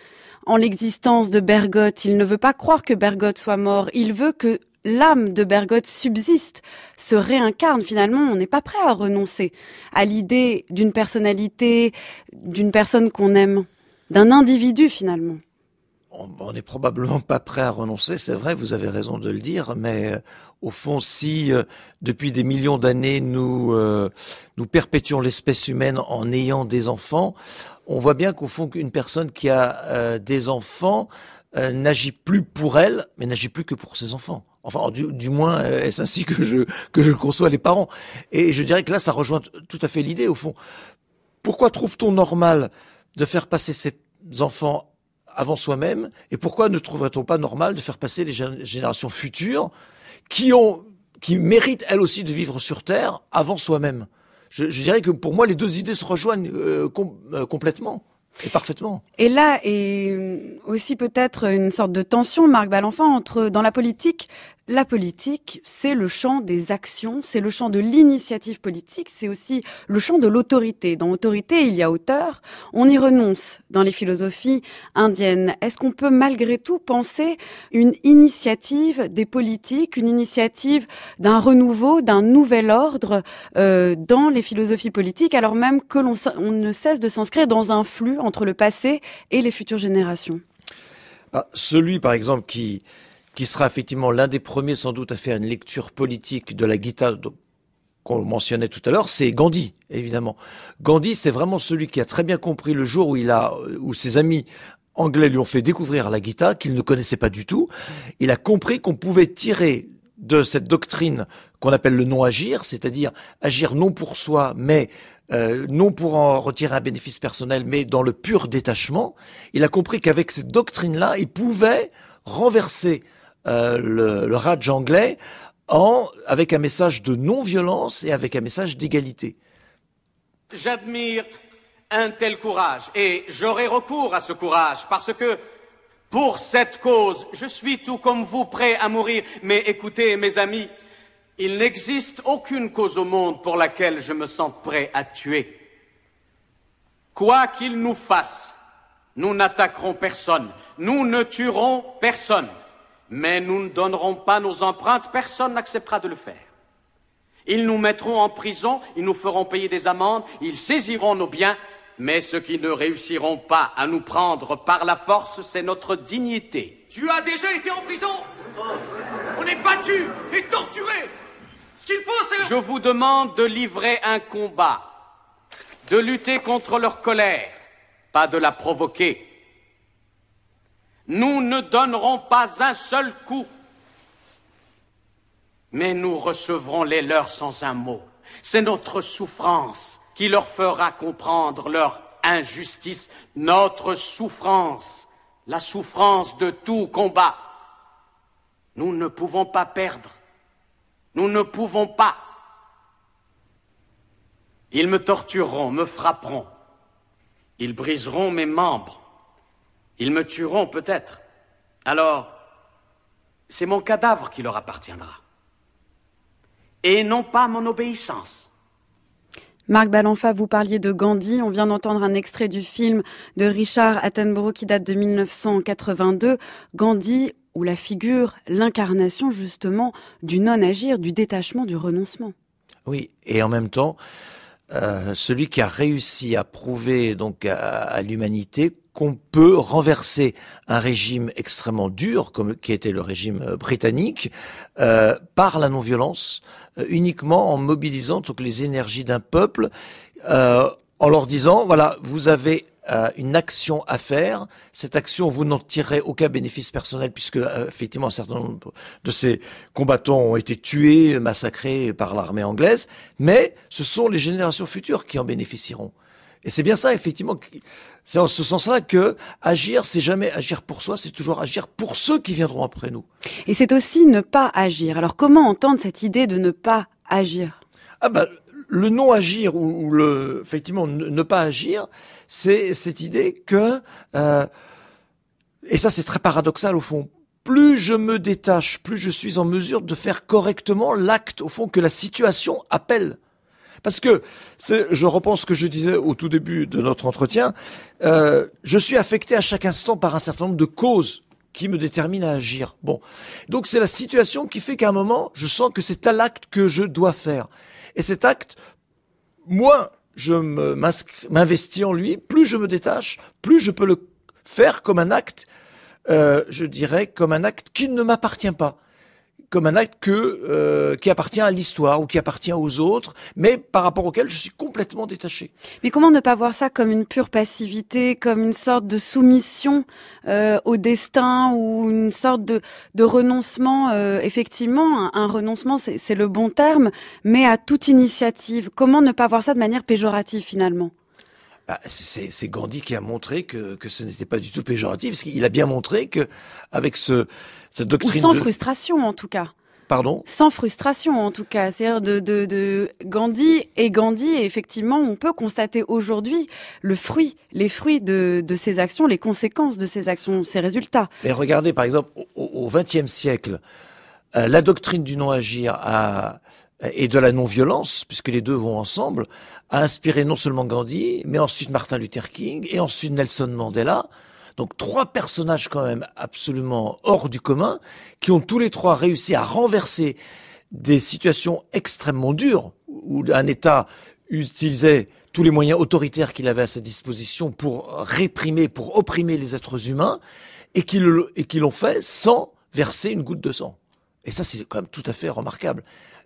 en l'existence de Bergotte, il ne veut pas croire que Bergotte soit mort, il veut que l'âme de Bergotte subsiste, se réincarne finalement, on n'est pas prêt à renoncer à l'idée d'une personnalité, d'une personne qu'on aime, d'un individu finalement.
On n'est probablement pas prêt à renoncer, c'est vrai, vous avez raison de le dire, mais euh, au fond, si euh, depuis des millions d'années nous euh, nous perpétuons l'espèce humaine en ayant des enfants, on voit bien qu'au fond, une personne qui a des enfants n'agit plus pour elle, mais n'agit plus que pour ses enfants. Enfin, du, moins, euh, est-ce ainsi que je, que je conçois les parents Et je dirais que là, ça rejoint tout à fait l'idée, au fond. Pourquoi trouve-t-on normal de faire passer ses enfants avant soi-même Et pourquoi ne trouverait-on pas normal de faire passer les générations futures qui ont, qui méritent elles aussi de vivre sur Terre avant soi-même je, dirais que pour moi, les deux idées se rejoignent euh, euh, complètement. Et parfaitement.
Et là, et aussi peut-être une sorte de tension, Marc Ballenfant, entre dans la politique, la politique, c'est le champ des actions, c'est le champ de l'initiative politique, c'est aussi le champ de l'autorité. Dans autorité, il y a auteur. On y renonce dans les philosophies indiennes. Est-ce qu'on peut malgré tout penser une initiative des politiques, une initiative d'un renouveau, d'un nouvel ordre euh, dans les philosophies politiques, alors même que l'on ne cesse de s'inscrire dans un flux entre le passé et les futures générations
ah, Celui, par exemple, qui qui sera effectivement l'un des premiers sans doute à faire une lecture politique de la Guitare qu'on mentionnait tout à l'heure, c'est Gandhi, évidemment. Gandhi, c'est vraiment celui qui a très bien compris le jour où il a, euh, où ses amis anglais lui ont fait découvrir la Guitare, qu'il ne connaissait pas du tout. Il a compris qu'on pouvait tirer de cette doctrine qu'on appelle le non-agir, c'est-à-dire agir non pour soi, mais euh, non pour en retirer un bénéfice personnel, mais dans le pur détachement, il a compris qu'avec cette doctrine-là, il pouvait renverser euh, le, Raj anglais avec un message de non-violence et avec un message d'égalité.
J'admire un tel courage et j'aurai recours à ce courage parce que pour cette cause, je suis tout comme vous prêt à mourir. Mais écoutez, mes amis, il n'existe aucune cause au monde pour laquelle je me sens prêt à tuer. Quoi qu'il nous fasse, nous n'attaquerons personne, nous ne tuerons personne mais nous ne donnerons pas nos empreintes, personne n'acceptera de le faire. Ils nous mettront en prison, ils nous feront payer des amendes, ils saisiront nos biens, mais ceux qui ne réussiront pas à nous prendre par la force, c'est notre dignité. Tu as déjà été en prison On est battu et torturé Ce qu'il faut, c'est... Je vous demande de livrer un combat, de lutter contre leur colère, pas de la provoquer. Nous ne donnerons pas un seul coup, mais nous recevrons les leurs sans un mot. C'est notre souffrance qui leur fera comprendre leur injustice, notre souffrance, la souffrance de tout combat. Nous ne pouvons pas perdre. Nous ne pouvons pas. Ils me tortureront, me frapperont. Ils briseront mes membres. Ils me tueront peut-être. Alors, c'est mon cadavre qui leur appartiendra. Et non pas mon obéissance.
Marc Balanfa, vous parliez de Gandhi. On vient d'entendre un extrait du film de Richard Attenborough qui date de 1982. Gandhi, ou la figure, l'incarnation justement du non-agir, du détachement, du renoncement.
Oui, et en même temps, euh, celui qui a réussi à prouver donc à l'humanité qu'on peut renverser un régime extrêmement dur, comme qui était le régime euh, britannique, euh, par la non-violence, euh, uniquement en mobilisant toutes les énergies d'un peuple, en leur disant voilà, vous avez une action à faire. Cette action, vous n'en tirerez aucun bénéfice personnel puisque effectivement un certain nombre de ces combattants ont été tués, massacrés par l'armée anglaise. Mais ce sont les générations futures qui en bénéficieront. Et c'est bien ça effectivement
c'est en ce sens-là que agir, c'est jamais agir pour soi, c'est toujours agir pour ceux qui viendront après nous. Et c'est aussi ne pas agir. Alors comment entendre cette idée de ne pas agir
Ah bah le non agir ou, le effectivement ne pas agir, c'est cette idée que euh, et ça c'est très paradoxal au fond plus je me détache, plus je suis en mesure de faire correctement l'acte, au fond, que la situation appelle. Parce que, je repense ce que je disais au tout début de notre entretien, euh, je suis affecté à chaque instant par un certain nombre de causes qui me déterminent à agir. Bon. Donc c'est la situation qui fait qu'à un moment, je sens que c'est à l'acte que je dois faire. Et cet acte, moins je m'investis en lui, plus je me détache, plus je peux le faire comme un acte, euh, je dirais, comme un acte qui ne m'appartient pas comme un acte que, euh, qui appartient à l'histoire ou qui appartient aux autres, mais par rapport auquel je suis
complètement détaché. Mais comment ne pas voir ça comme une pure passivité, comme une sorte de soumission euh, au destin ou une sorte de, de renoncement euh, Effectivement, un, renoncement, c'est le bon terme, mais à toute initiative. Comment ne pas voir ça de manière péjorative finalement
bah, c'est Gandhi qui a montré que, que ce n'était pas du tout péjoratif, parce qu'il a bien montré que avec ce, doctrine Ou sans
frustration en tout cas. Pardon Sans frustration, en tout cas. C'est-à-dire de, Gandhi et Gandhi, et effectivement, on peut constater aujourd'hui le fruit, les fruits de, ses actions, les conséquences de ses actions, ses résultats.
Mais regardez, par exemple, au XXe siècle, euh, la doctrine du non-agir et de la non-violence, puisque les deux vont ensemble, a inspiré non seulement Gandhi, mais ensuite Martin Luther King, et ensuite Nelson Mandela, donc trois personnages quand même absolument hors du commun, qui ont tous les trois réussi à renverser des situations extrêmement dures, où un État utilisait tous les moyens autoritaires qu'il avait à sa disposition pour réprimer, pour opprimer les êtres humains, et qui l'ont fait sans verser une goutte de sang. Et ça, c'est quand même tout à fait remarquable.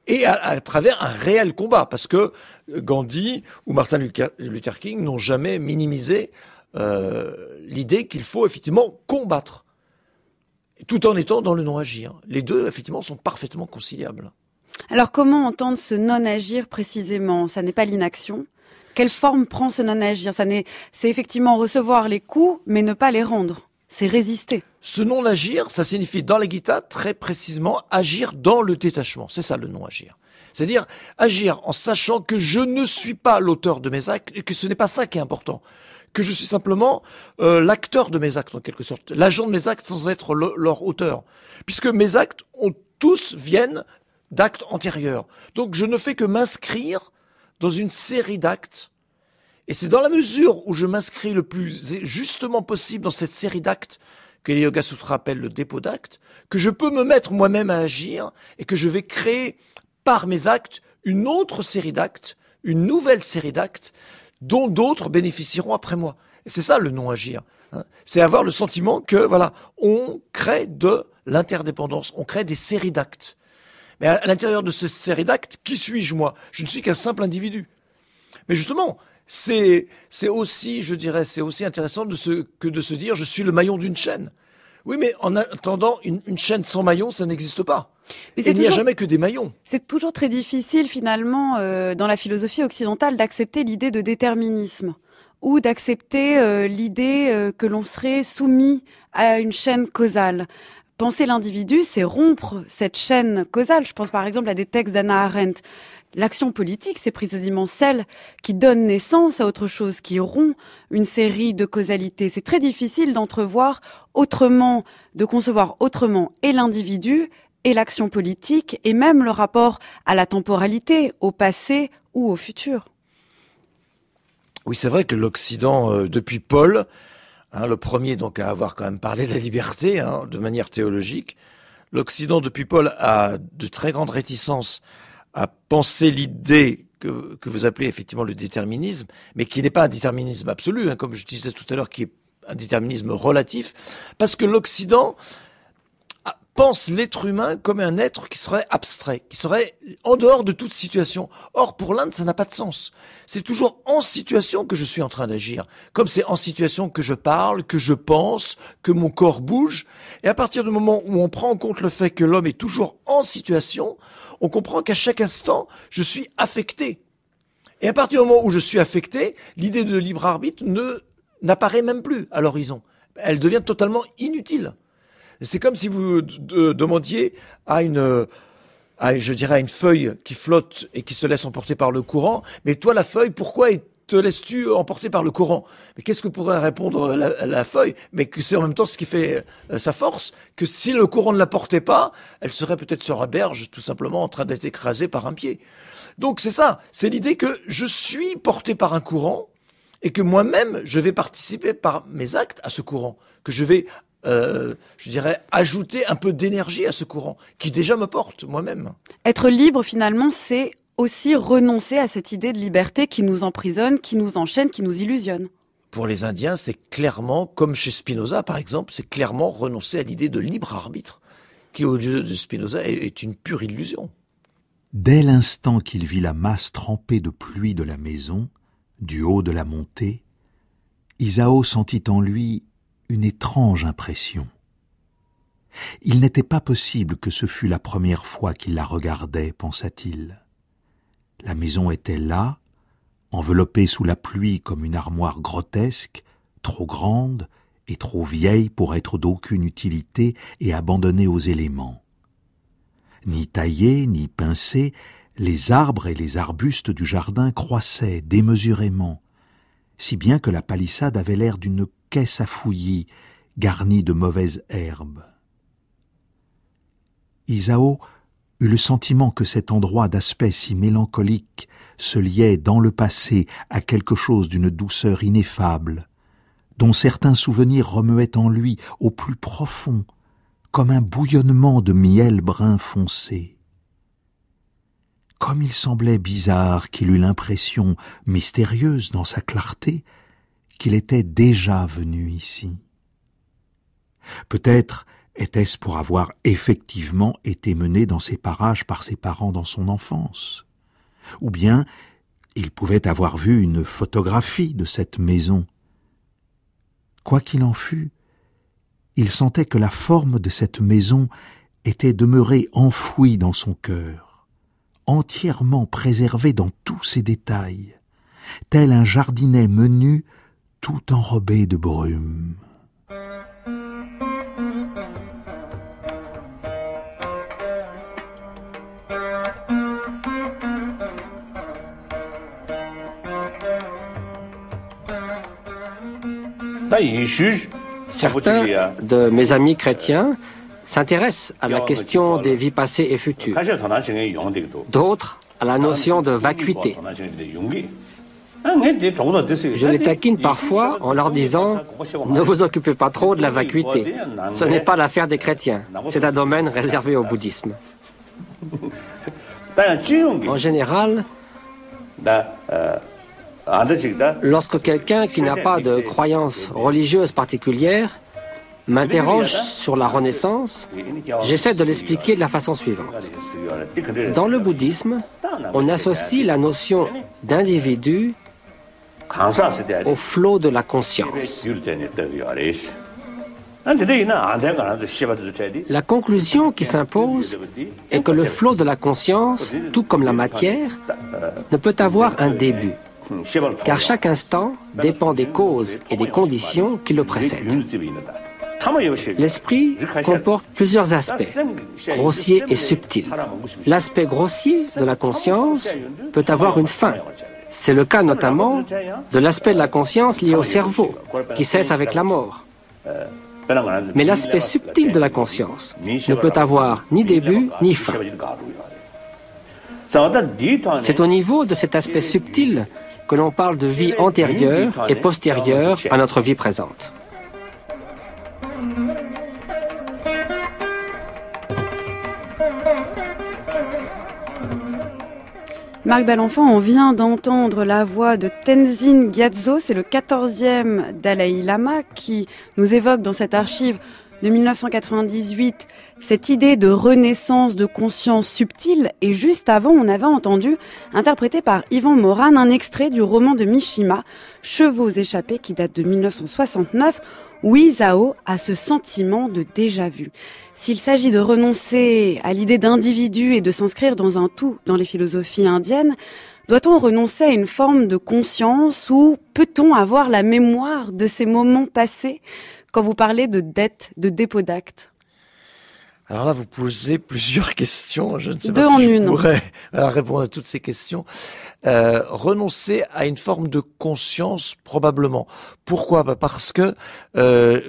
Et à, à, travers un réel combat, parce que Gandhi ou Martin Luther King n'ont jamais minimisé euh, l'idée qu'il faut effectivement combattre, tout en étant dans le non-agir. Les deux, effectivement, sont parfaitement conciliables.
Alors comment entendre ce non-agir précisément Ça n'est pas l'inaction. Quelle forme prend ce non-agir C'est effectivement recevoir les coups, mais ne pas les rendre. C'est résister.
Ce non-agir, ça signifie dans la guitare très précisément agir dans le détachement. C'est ça le non-agir. C'est-à-dire agir en sachant que je ne suis pas l'auteur de mes actes et que ce n'est pas ça qui est important que je suis simplement euh, l'acteur de mes actes en quelque sorte, l'agent de mes actes sans être leur auteur, puisque mes actes ont tous viennent d'actes antérieurs. Donc je ne fais que m'inscrire dans une série d'actes. Et c'est dans la mesure où je m'inscris le plus justement possible dans cette série d'actes que les Yoga Sutras appellent le dépôt d'actes, que je peux me mettre moi-même à agir et que je vais créer par mes actes une autre série d'actes, une nouvelle série d'actes dont d'autres bénéficieront après moi. c'est ça le non-agir. Hein. C'est avoir le sentiment que, voilà, on crée de l'interdépendance, on crée des séries d'actes. Mais à l'intérieur de ces séries d'actes, qui suis-je moi Je ne suis qu'un simple individu. Mais justement, c'est aussi, je dirais, c'est aussi intéressant que de se dire je suis le maillon d'une chaîne. Oui, mais en attendant, une chaîne sans maillon, ça n'existe pas. Mais il n'y a jamais que des maillons.
C'est toujours très difficile finalement euh, dans la philosophie occidentale d'accepter l'idée de déterminisme ou d'accepter euh, l'idée euh, que l'on serait soumis à une chaîne causale. Penser l'individu, c'est rompre cette chaîne causale. Je pense par exemple à des textes d'Anna Arendt. L'action politique, c'est précisément celle qui donne naissance à autre chose, qui rompt une série de causalités. C'est très difficile d'entrevoir autrement, de concevoir autrement et l'individu et l'action politique et même le rapport à la temporalité, au passé ou au futur.
Oui, c'est vrai que l'Occident, euh, depuis Paul, hein, le premier donc à avoir quand même parlé de la liberté hein, de manière théologique, l'Occident depuis Paul a de très grandes réticences à penser l'idée que, que, vous appelez effectivement le déterminisme, mais qui n'est pas un déterminisme absolu, hein, comme je disais tout à l'heure, qui est un déterminisme relatif, parce que l'Occident pense l'être humain comme un être qui serait abstrait, qui serait en dehors de toute situation. Or, pour l'Inde, ça n'a pas de sens. C'est toujours en situation que je suis en train d'agir. Comme c'est en situation que je parle, que je pense, que mon corps bouge. Et à partir du moment où on prend en compte le fait que l'homme est toujours en situation, on comprend qu'à chaque instant, je suis affecté. Et à partir du moment où je suis affecté, l'idée de libre arbitre ne, n'apparaît même plus à l'horizon. Elle devient totalement inutile. C'est comme si vous euh, demandiez à une, euh, je dirais, une feuille qui flotte et qui se laisse emporter par le courant. Mais toi, la feuille, pourquoi te laisses-tu emporter par le courant Mais qu'est-ce que pourrait répondre la, la feuille Mais que c'est en même temps ce qui fait euh, sa force, que si le courant ne la portait pas, elle serait peut-être sur la berge, tout simplement en train d'être écrasée par un pied. Donc c'est ça, c'est l'idée que je suis porté par un courant et que moi-même, je vais participer par mes actes à ce courant, que je vais euh, je dirais, ajouter un
peu d'énergie à ce courant qui
déjà me porte moi-même.
Être libre, finalement, c'est aussi renoncer à cette idée de liberté qui nous emprisonne, qui nous enchaîne, qui nous illusionne.
Pour les Indiens, c'est clairement, comme chez Spinoza par exemple, c'est clairement renoncer à l'idée de libre arbitre, qui au lieu de Spinoza est une pure illusion.
Dès l'instant qu'il vit la masse trempée de pluie de la maison, du haut de la montée, Isao sentit en lui une étrange impression. Il n'était pas possible que ce fût la première fois qu'il la regardait, pensa-t-il. La maison était là, enveloppée sous la pluie comme une armoire grotesque, trop grande et trop vieille pour être d'aucune utilité et abandonnée aux éléments. Ni taillée, ni pincée, les arbres et les arbustes du jardin croissaient démesurément, si bien que la palissade avait l'air d'une caisse à fouillis garnie de mauvaises herbes. Isao eut le sentiment que cet endroit d'aspect si mélancolique se liait dans le passé à quelque chose d'une douceur ineffable, dont certains souvenirs remuaient en lui au plus profond, comme un bouillonnement de miel brun foncé. Comme il semblait bizarre qu'il eût l'impression, mystérieuse dans sa clarté, qu'il était déjà venu ici. Peut-être était-ce pour avoir effectivement été mené dans ces parages par ses parents dans son enfance, ou bien il pouvait avoir vu une photographie de cette maison. Quoi qu'il en fût, il sentait que la forme de cette maison était demeurée enfouie dans son cœur, entièrement préservée dans tous ses détails, tel un jardinet menu tout enrobé de brume.
Certains hein de mes amis chrétiens s'intéressent à la question des vies passées et futures. D'autres à la notion de vacuité. Je les taquine parfois en leur disant « Ne vous occupez pas trop de la vacuité. Ce n'est pas l'affaire des chrétiens. C'est un domaine réservé au bouddhisme. » En général, lorsque quelqu'un qui n'a pas de croyance religieuse particulière m'interroge sur la Renaissance, j'essaie de l'expliquer de la façon suivante. Dans le bouddhisme, on associe la notion d'individu au flot de la conscience. La conclusion qui s'impose est que le flot de la conscience, tout comme la matière, ne peut avoir un début, hmm, car chaque instant ben, dépend des causes et des conditions qui le précèdent. L'esprit comporte plusieurs aspects, grossiers et subtils. L'aspect grossier de la conscience peut avoir une fin, c'est le cas notamment de l'aspect de la conscience lié au cerveau, qui cesse avec la mort. Mais l'aspect subtil de la conscience ne peut avoir ni début ni fin. C'est au niveau de cet aspect subtil que l'on parle de vie antérieure et postérieure à notre vie présente.
Marc Balenfant, on vient d'entendre la voix de Tenzin Gyatso, c'est le 14e Dalai Lama qui nous évoque dans cette archive de 1998 cette idée de renaissance de conscience subtile et juste avant on avait entendu, interprété par Yvan Moran, un extrait du roman de Mishima, Chevaux échappés qui date de 1969. Oui, Zao a ce sentiment de déjà-vu. S'il s'agit de renoncer à l'idée d'individu et de s'inscrire dans un tout dans les philosophies indiennes, doit-on renoncer à une forme de conscience ou peut-on avoir la mémoire de ces moments passés quand vous parlez de dette, de dépôt d'acte
alors là, vous posez <laughs> plusieurs questions. Je ne sais pas si je pourrais répondre à toutes ces questions. Euh, renoncer à une forme de conscience, probablement. Pourquoi bah Parce que euh,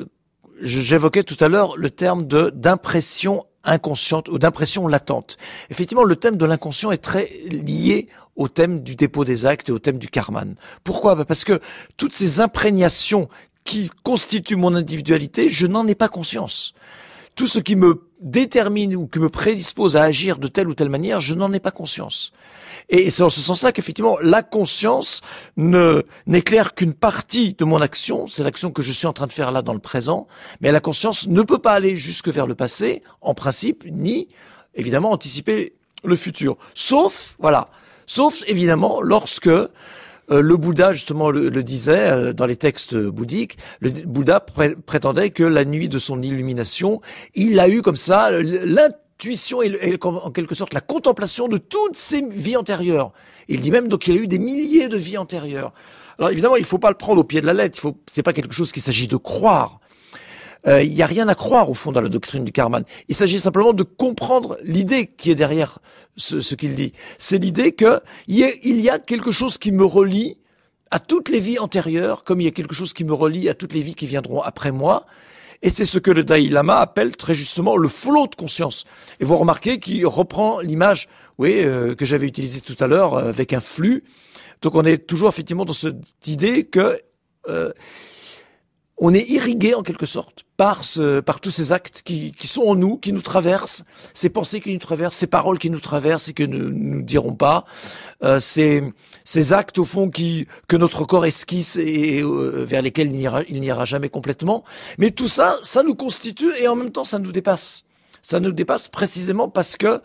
j'évoquais tout à l'heure le terme de d'impression inconsciente ou d'impression latente. Effectivement, le thème de l'inconscient est très lié au thème du dépôt des actes et au thème du karman. Pourquoi bah Parce que toutes ces imprégnations qui constituent mon individualité, je n'en ai pas conscience. Tout ce qui me détermine ou que me prédispose à agir de telle ou telle manière, je n'en ai pas conscience. Et c'est dans ce sens-là qu'effectivement, la conscience ne n'éclaire qu'une partie de mon action, c'est l'action que je suis en train de faire là dans le présent, mais la conscience ne peut pas aller jusque vers le passé, en principe, ni évidemment anticiper le futur. Sauf, voilà, sauf évidemment lorsque euh, le Bouddha, justement, le, disait euh, dans les textes bouddhiques. Le Bouddha prétendait que la nuit de son illumination, il a eu comme ça l'intuition et, en quelque sorte la contemplation de toutes ses vies antérieures. Il dit même donc qu'il a eu des milliers de vies antérieures. Alors évidemment, il ne faut pas le prendre au pied de la lettre. Il n'est pas quelque chose qu'il s'agit de croire. Euh, il n'y a rien à croire au fond dans la doctrine du Karman. Il s'agit simplement de comprendre l'idée qui est derrière ce, qu'il dit. C'est l'idée qu'il y, y, a quelque chose qui me relie à toutes les vies antérieures, comme il y a quelque chose qui me relie à toutes les vies qui viendront après moi. Et c'est ce que le Dalai Lama appelle très justement le flot de conscience. Et vous remarquez qu'il reprend l'image, oui, euh, que j'avais utilisée tout à l'heure euh, avec un flux. Donc on est toujours effectivement dans cette idée que on est irrigué en quelque sorte par, ce, par tous ces actes qui, qui, sont en nous, qui nous traversent, ces pensées qui nous traversent, ces paroles qui nous traversent et que nous ne dirons pas, euh, ces, ces, actes au fond qui, que notre corps esquisse et, euh, vers lesquels il n'ira jamais complètement. Mais tout ça, ça nous constitue et en même temps ça nous dépasse. Ça nous dépasse précisément parce que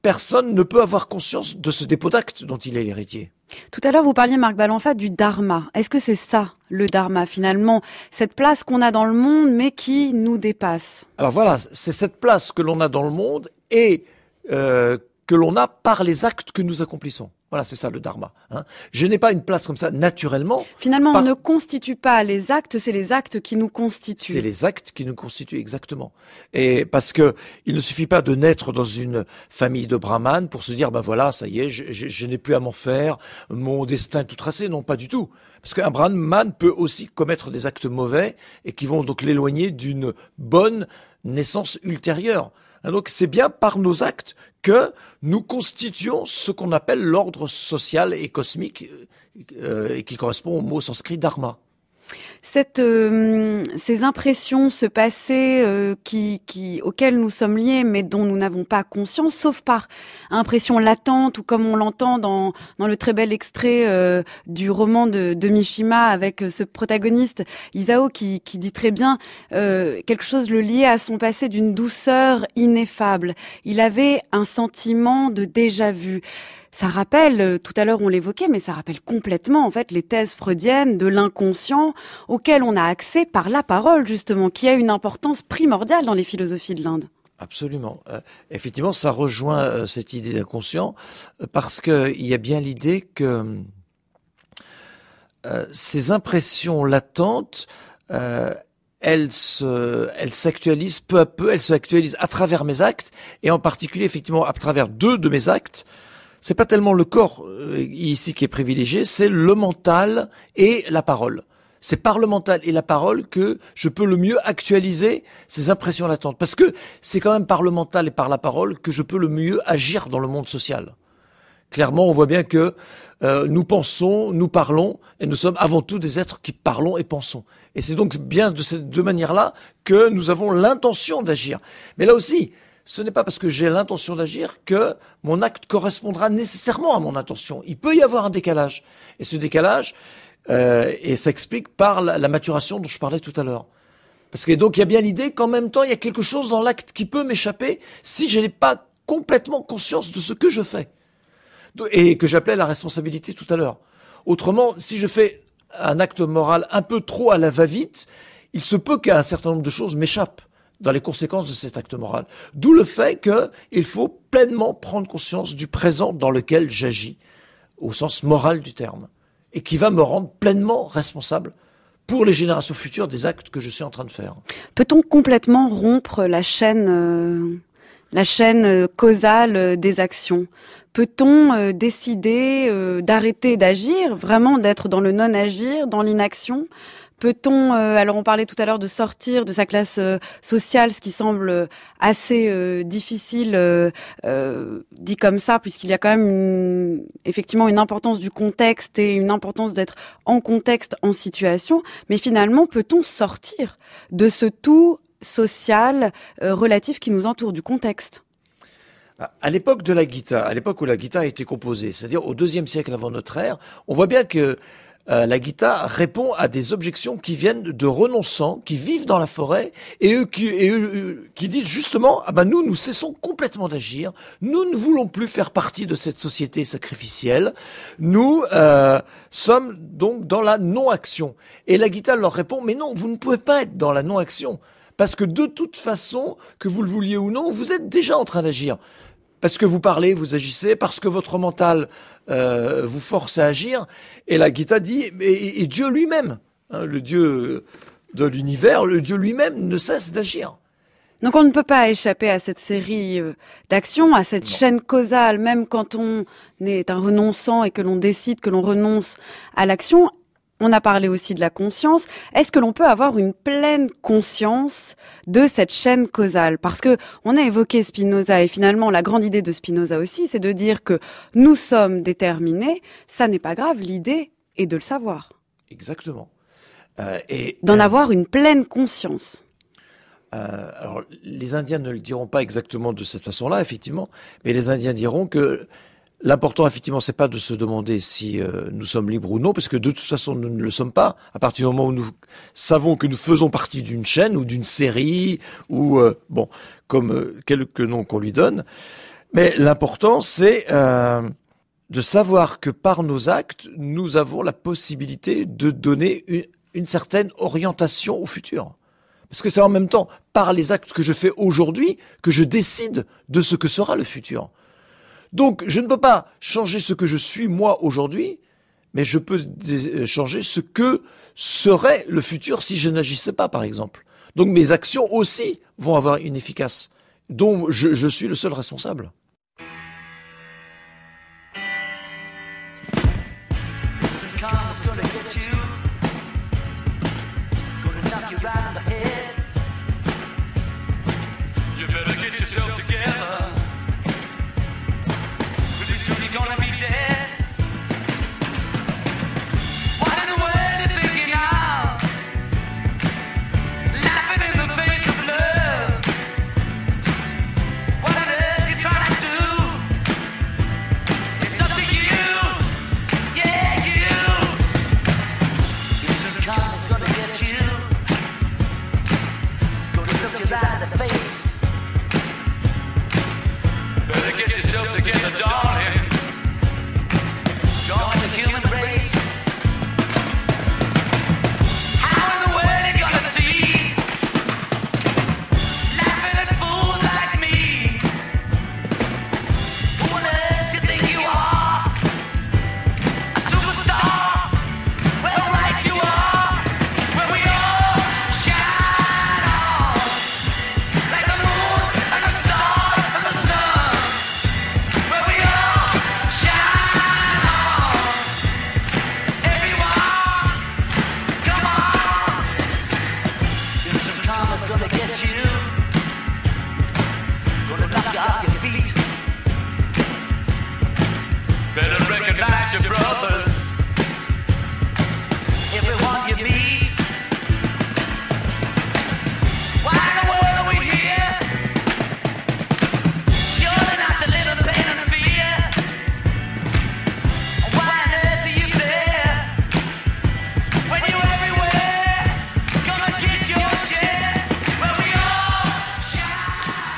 personne ne peut avoir conscience de ce dépôt d'actes dont il est l'héritier.
Tout à l'heure, vous parliez, Marc Balanfa, du dharma. Est-ce que c'est ça, le dharma, finalement Cette place qu'on a dans le monde, mais qui nous dépasse
Alors voilà, c'est cette place que l'on a dans le monde et euh, que l'on a par les actes que nous accomplissons. Voilà, c'est ça le dharma. Hein. Je n'ai pas une place comme ça naturellement.
Finalement, on ne constitue pas les actes, c'est les actes qui nous constituent. C'est les
actes qui nous constituent exactement. Et parce que il ne suffit pas de naître dans une famille de brahmanes pour se dire ben voilà, ça y est, je, n'ai plus à m'en faire, mon destin est tout tracé. Non, pas du tout. Parce qu'un brahman peut aussi commettre des actes mauvais et qui vont donc l'éloigner d'une bonne naissance ultérieure. Hein, donc c'est bien par nos actes que nous constituons ce qu'on appelle l'ordre social et cosmique, euh, euh, et qui correspond au mot sanskrit dharma.
Cette, euh, ces impressions, ce passé euh, qui, qui, nous sommes liés, mais dont nous n'avons pas conscience, sauf par impression latente ou comme on l'entend dans, le très bel extrait euh, du roman de, Mishima avec ce protagoniste Isao qui, qui dit très bien quelque chose le lié à son passé d'une douceur ineffable. Il avait un sentiment de déjà vu ça rappelle, euh, tout à l'heure on l'évoquait, mais ça rappelle complètement en fait les thèses freudiennes de l'inconscient auquel on a accès par la parole justement, qui a une importance primordiale dans les philosophies de l'Inde.
Absolument. Euh, effectivement, ça rejoint euh, cette idée d'inconscient parce qu'il y a bien l'idée que ces impressions latentes, elles elles s'actualisent peu à peu, elles s'actualisent à travers mes actes et en particulier effectivement à travers deux de mes actes c'est pas tellement le corps euh, ici qui est privilégié, c'est le mental et la parole. C'est par le mental et la parole que je peux le mieux actualiser ces impressions latentes. Parce que c'est quand même par le mental et par la parole que je peux le mieux agir dans le monde social. Clairement, on voit bien que euh, nous pensons, nous parlons, et nous sommes avant tout des êtres qui parlons et pensons. Et c'est donc bien de ces deux manières-là que nous avons l'intention d'agir. Mais là aussi, ce n'est pas parce que j'ai l'intention d'agir que mon acte correspondra nécessairement à mon intention. Il peut y avoir un décalage. Et ce décalage euh, et s'explique par la, la, maturation dont je parlais tout à l'heure. Parce que donc il y a bien l'idée qu'en même temps, il y a quelque chose dans l'acte qui peut m'échapper si je n'ai pas complètement conscience de ce que je fais. Et que j'appelais la responsabilité tout à l'heure. Autrement, si je fais un acte moral un peu trop à la va-vite, il se peut qu'un certain nombre de choses m'échappent dans les conséquences de cet acte moral. D'où le fait qu'il faut pleinement prendre conscience du présent dans lequel j'agis, au sens moral du terme, et qui va me rendre pleinement responsable pour les générations futures des actes que je suis en train de faire.
Peut-on complètement rompre la chaîne, euh, la chaîne euh, causale euh, des actions Peut-on décider d'arrêter d'agir, vraiment d'être dans le non-agir, dans l'inaction Peut-on, euh, alors on parlait tout à l'heure de sortir de sa classe euh, sociale, ce qui semble euh, assez difficile dit comme ça, puisqu'il y a quand même effectivement une importance du contexte et une importance d'être en contexte, en situation. Mais finalement, peut-on sortir de ce tout social relatif qui nous entoure du contexte
à l'époque de la guitare, à l'époque où la guitare a été composée, c'est-à-dire au deuxième siècle avant notre ère, on voit bien que euh, la guitare répond à des objections qui viennent de renonçants qui vivent dans la forêt et eux qui, euh, disent justement ah ben, nous nous cessons complètement d'agir, nous ne voulons plus faire partie de cette société sacrificielle, nous euh, sommes donc dans la non-action. Et la guitare leur répond mais non vous ne pouvez pas être dans la non-action parce que de toute façon que vous le vouliez ou non vous êtes déjà en train d'agir parce que vous parlez, vous agissez, parce que votre mental euh, vous force à agir. Et la Gita dit, et, Dieu lui-même, hein, le Dieu de l'univers, le Dieu lui-même ne cesse d'agir.
Donc on ne peut pas échapper à cette série euh, d'actions, à cette chaîne causale, même quand on est un renonçant et que l'on décide que l'on renonce à l'action, on a parlé aussi de la conscience. Est-ce que l'on peut avoir une pleine conscience de cette chaîne causale Parce que on a évoqué Spinoza et finalement la grande idée de Spinoza aussi, c'est de dire que nous sommes déterminés. Ça n'est pas grave. L'idée est de le savoir. Exactement.
Euh, et d'en euh,
avoir une pleine conscience.
Euh, alors, les Indiens ne le diront pas exactement de cette façon-là, effectivement, mais les Indiens diront que L'important, effectivement, c'est pas de se demander si euh, nous sommes libres ou non, parce que de toute façon, nous ne le sommes pas. À partir du moment où nous savons que nous faisons partie d'une chaîne ou d'une série, ou euh, bon, comme euh, quelques noms qu'on lui donne. Mais l'important, c'est de savoir que par nos actes, nous avons la possibilité de donner une certaine orientation au futur. Parce que c'est en même temps par les actes que je fais aujourd'hui que je décide de ce que sera le futur. Donc je ne peux pas changer ce que je suis moi aujourd'hui, mais je peux euh, changer ce que serait le futur si je n'agissais pas, par exemple. Donc mes actions aussi vont avoir une efficace, dont je, je suis le seul responsable.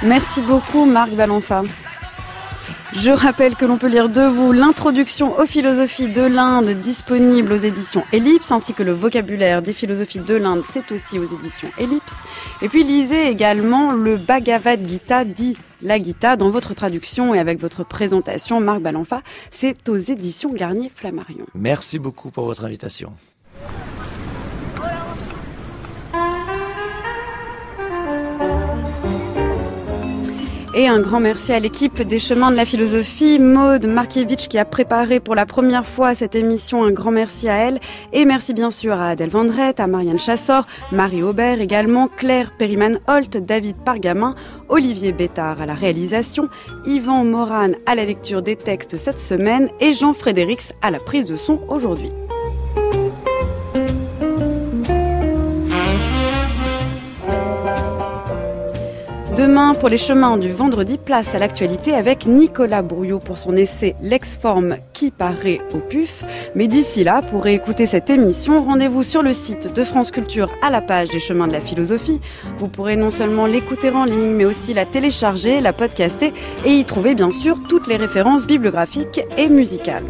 Merci beaucoup Marc Valenfa. Je rappelle que l'on peut lire de vous l'introduction aux philosophies de l'Inde disponible aux éditions Ellipse, ainsi que le vocabulaire des philosophies de l'Inde, c'est aussi aux éditions Ellipse. Et puis lisez également le Bhagavad Gita dit la Gita dans votre traduction et avec votre présentation, Marc Balanfa, c'est aux éditions Garnier Flammarion.
Merci beaucoup pour votre invitation.
Et un grand merci à l'équipe des chemins de la philosophie, Maude Markiewicz qui a préparé pour la première fois cette émission. Un grand merci à elle. Et merci bien sûr à Adèle Vendrette, à Marianne Chassor, Marie Aubert également, Claire perriman holt David Pargamin, Olivier Bétard à la réalisation, Yvan Moran à la lecture des textes cette semaine et Jean Frédérix à la prise de son aujourd'hui. Demain, pour les chemins du vendredi, place à l'actualité avec Nicolas Brouillot pour son essai L'ex-forme qui paraît au puf. Mais d'ici là, pour réécouter cette émission, rendez-vous sur le site de France Culture à la page des chemins de la philosophie. Vous pourrez non seulement l'écouter en ligne, mais aussi la télécharger, la podcaster et y trouver bien sûr toutes les références bibliographiques et musicales.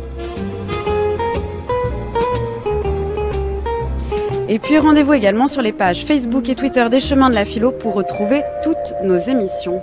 Et puis rendez-vous également sur les pages Facebook et Twitter des chemins de la philo pour retrouver toutes nos émissions.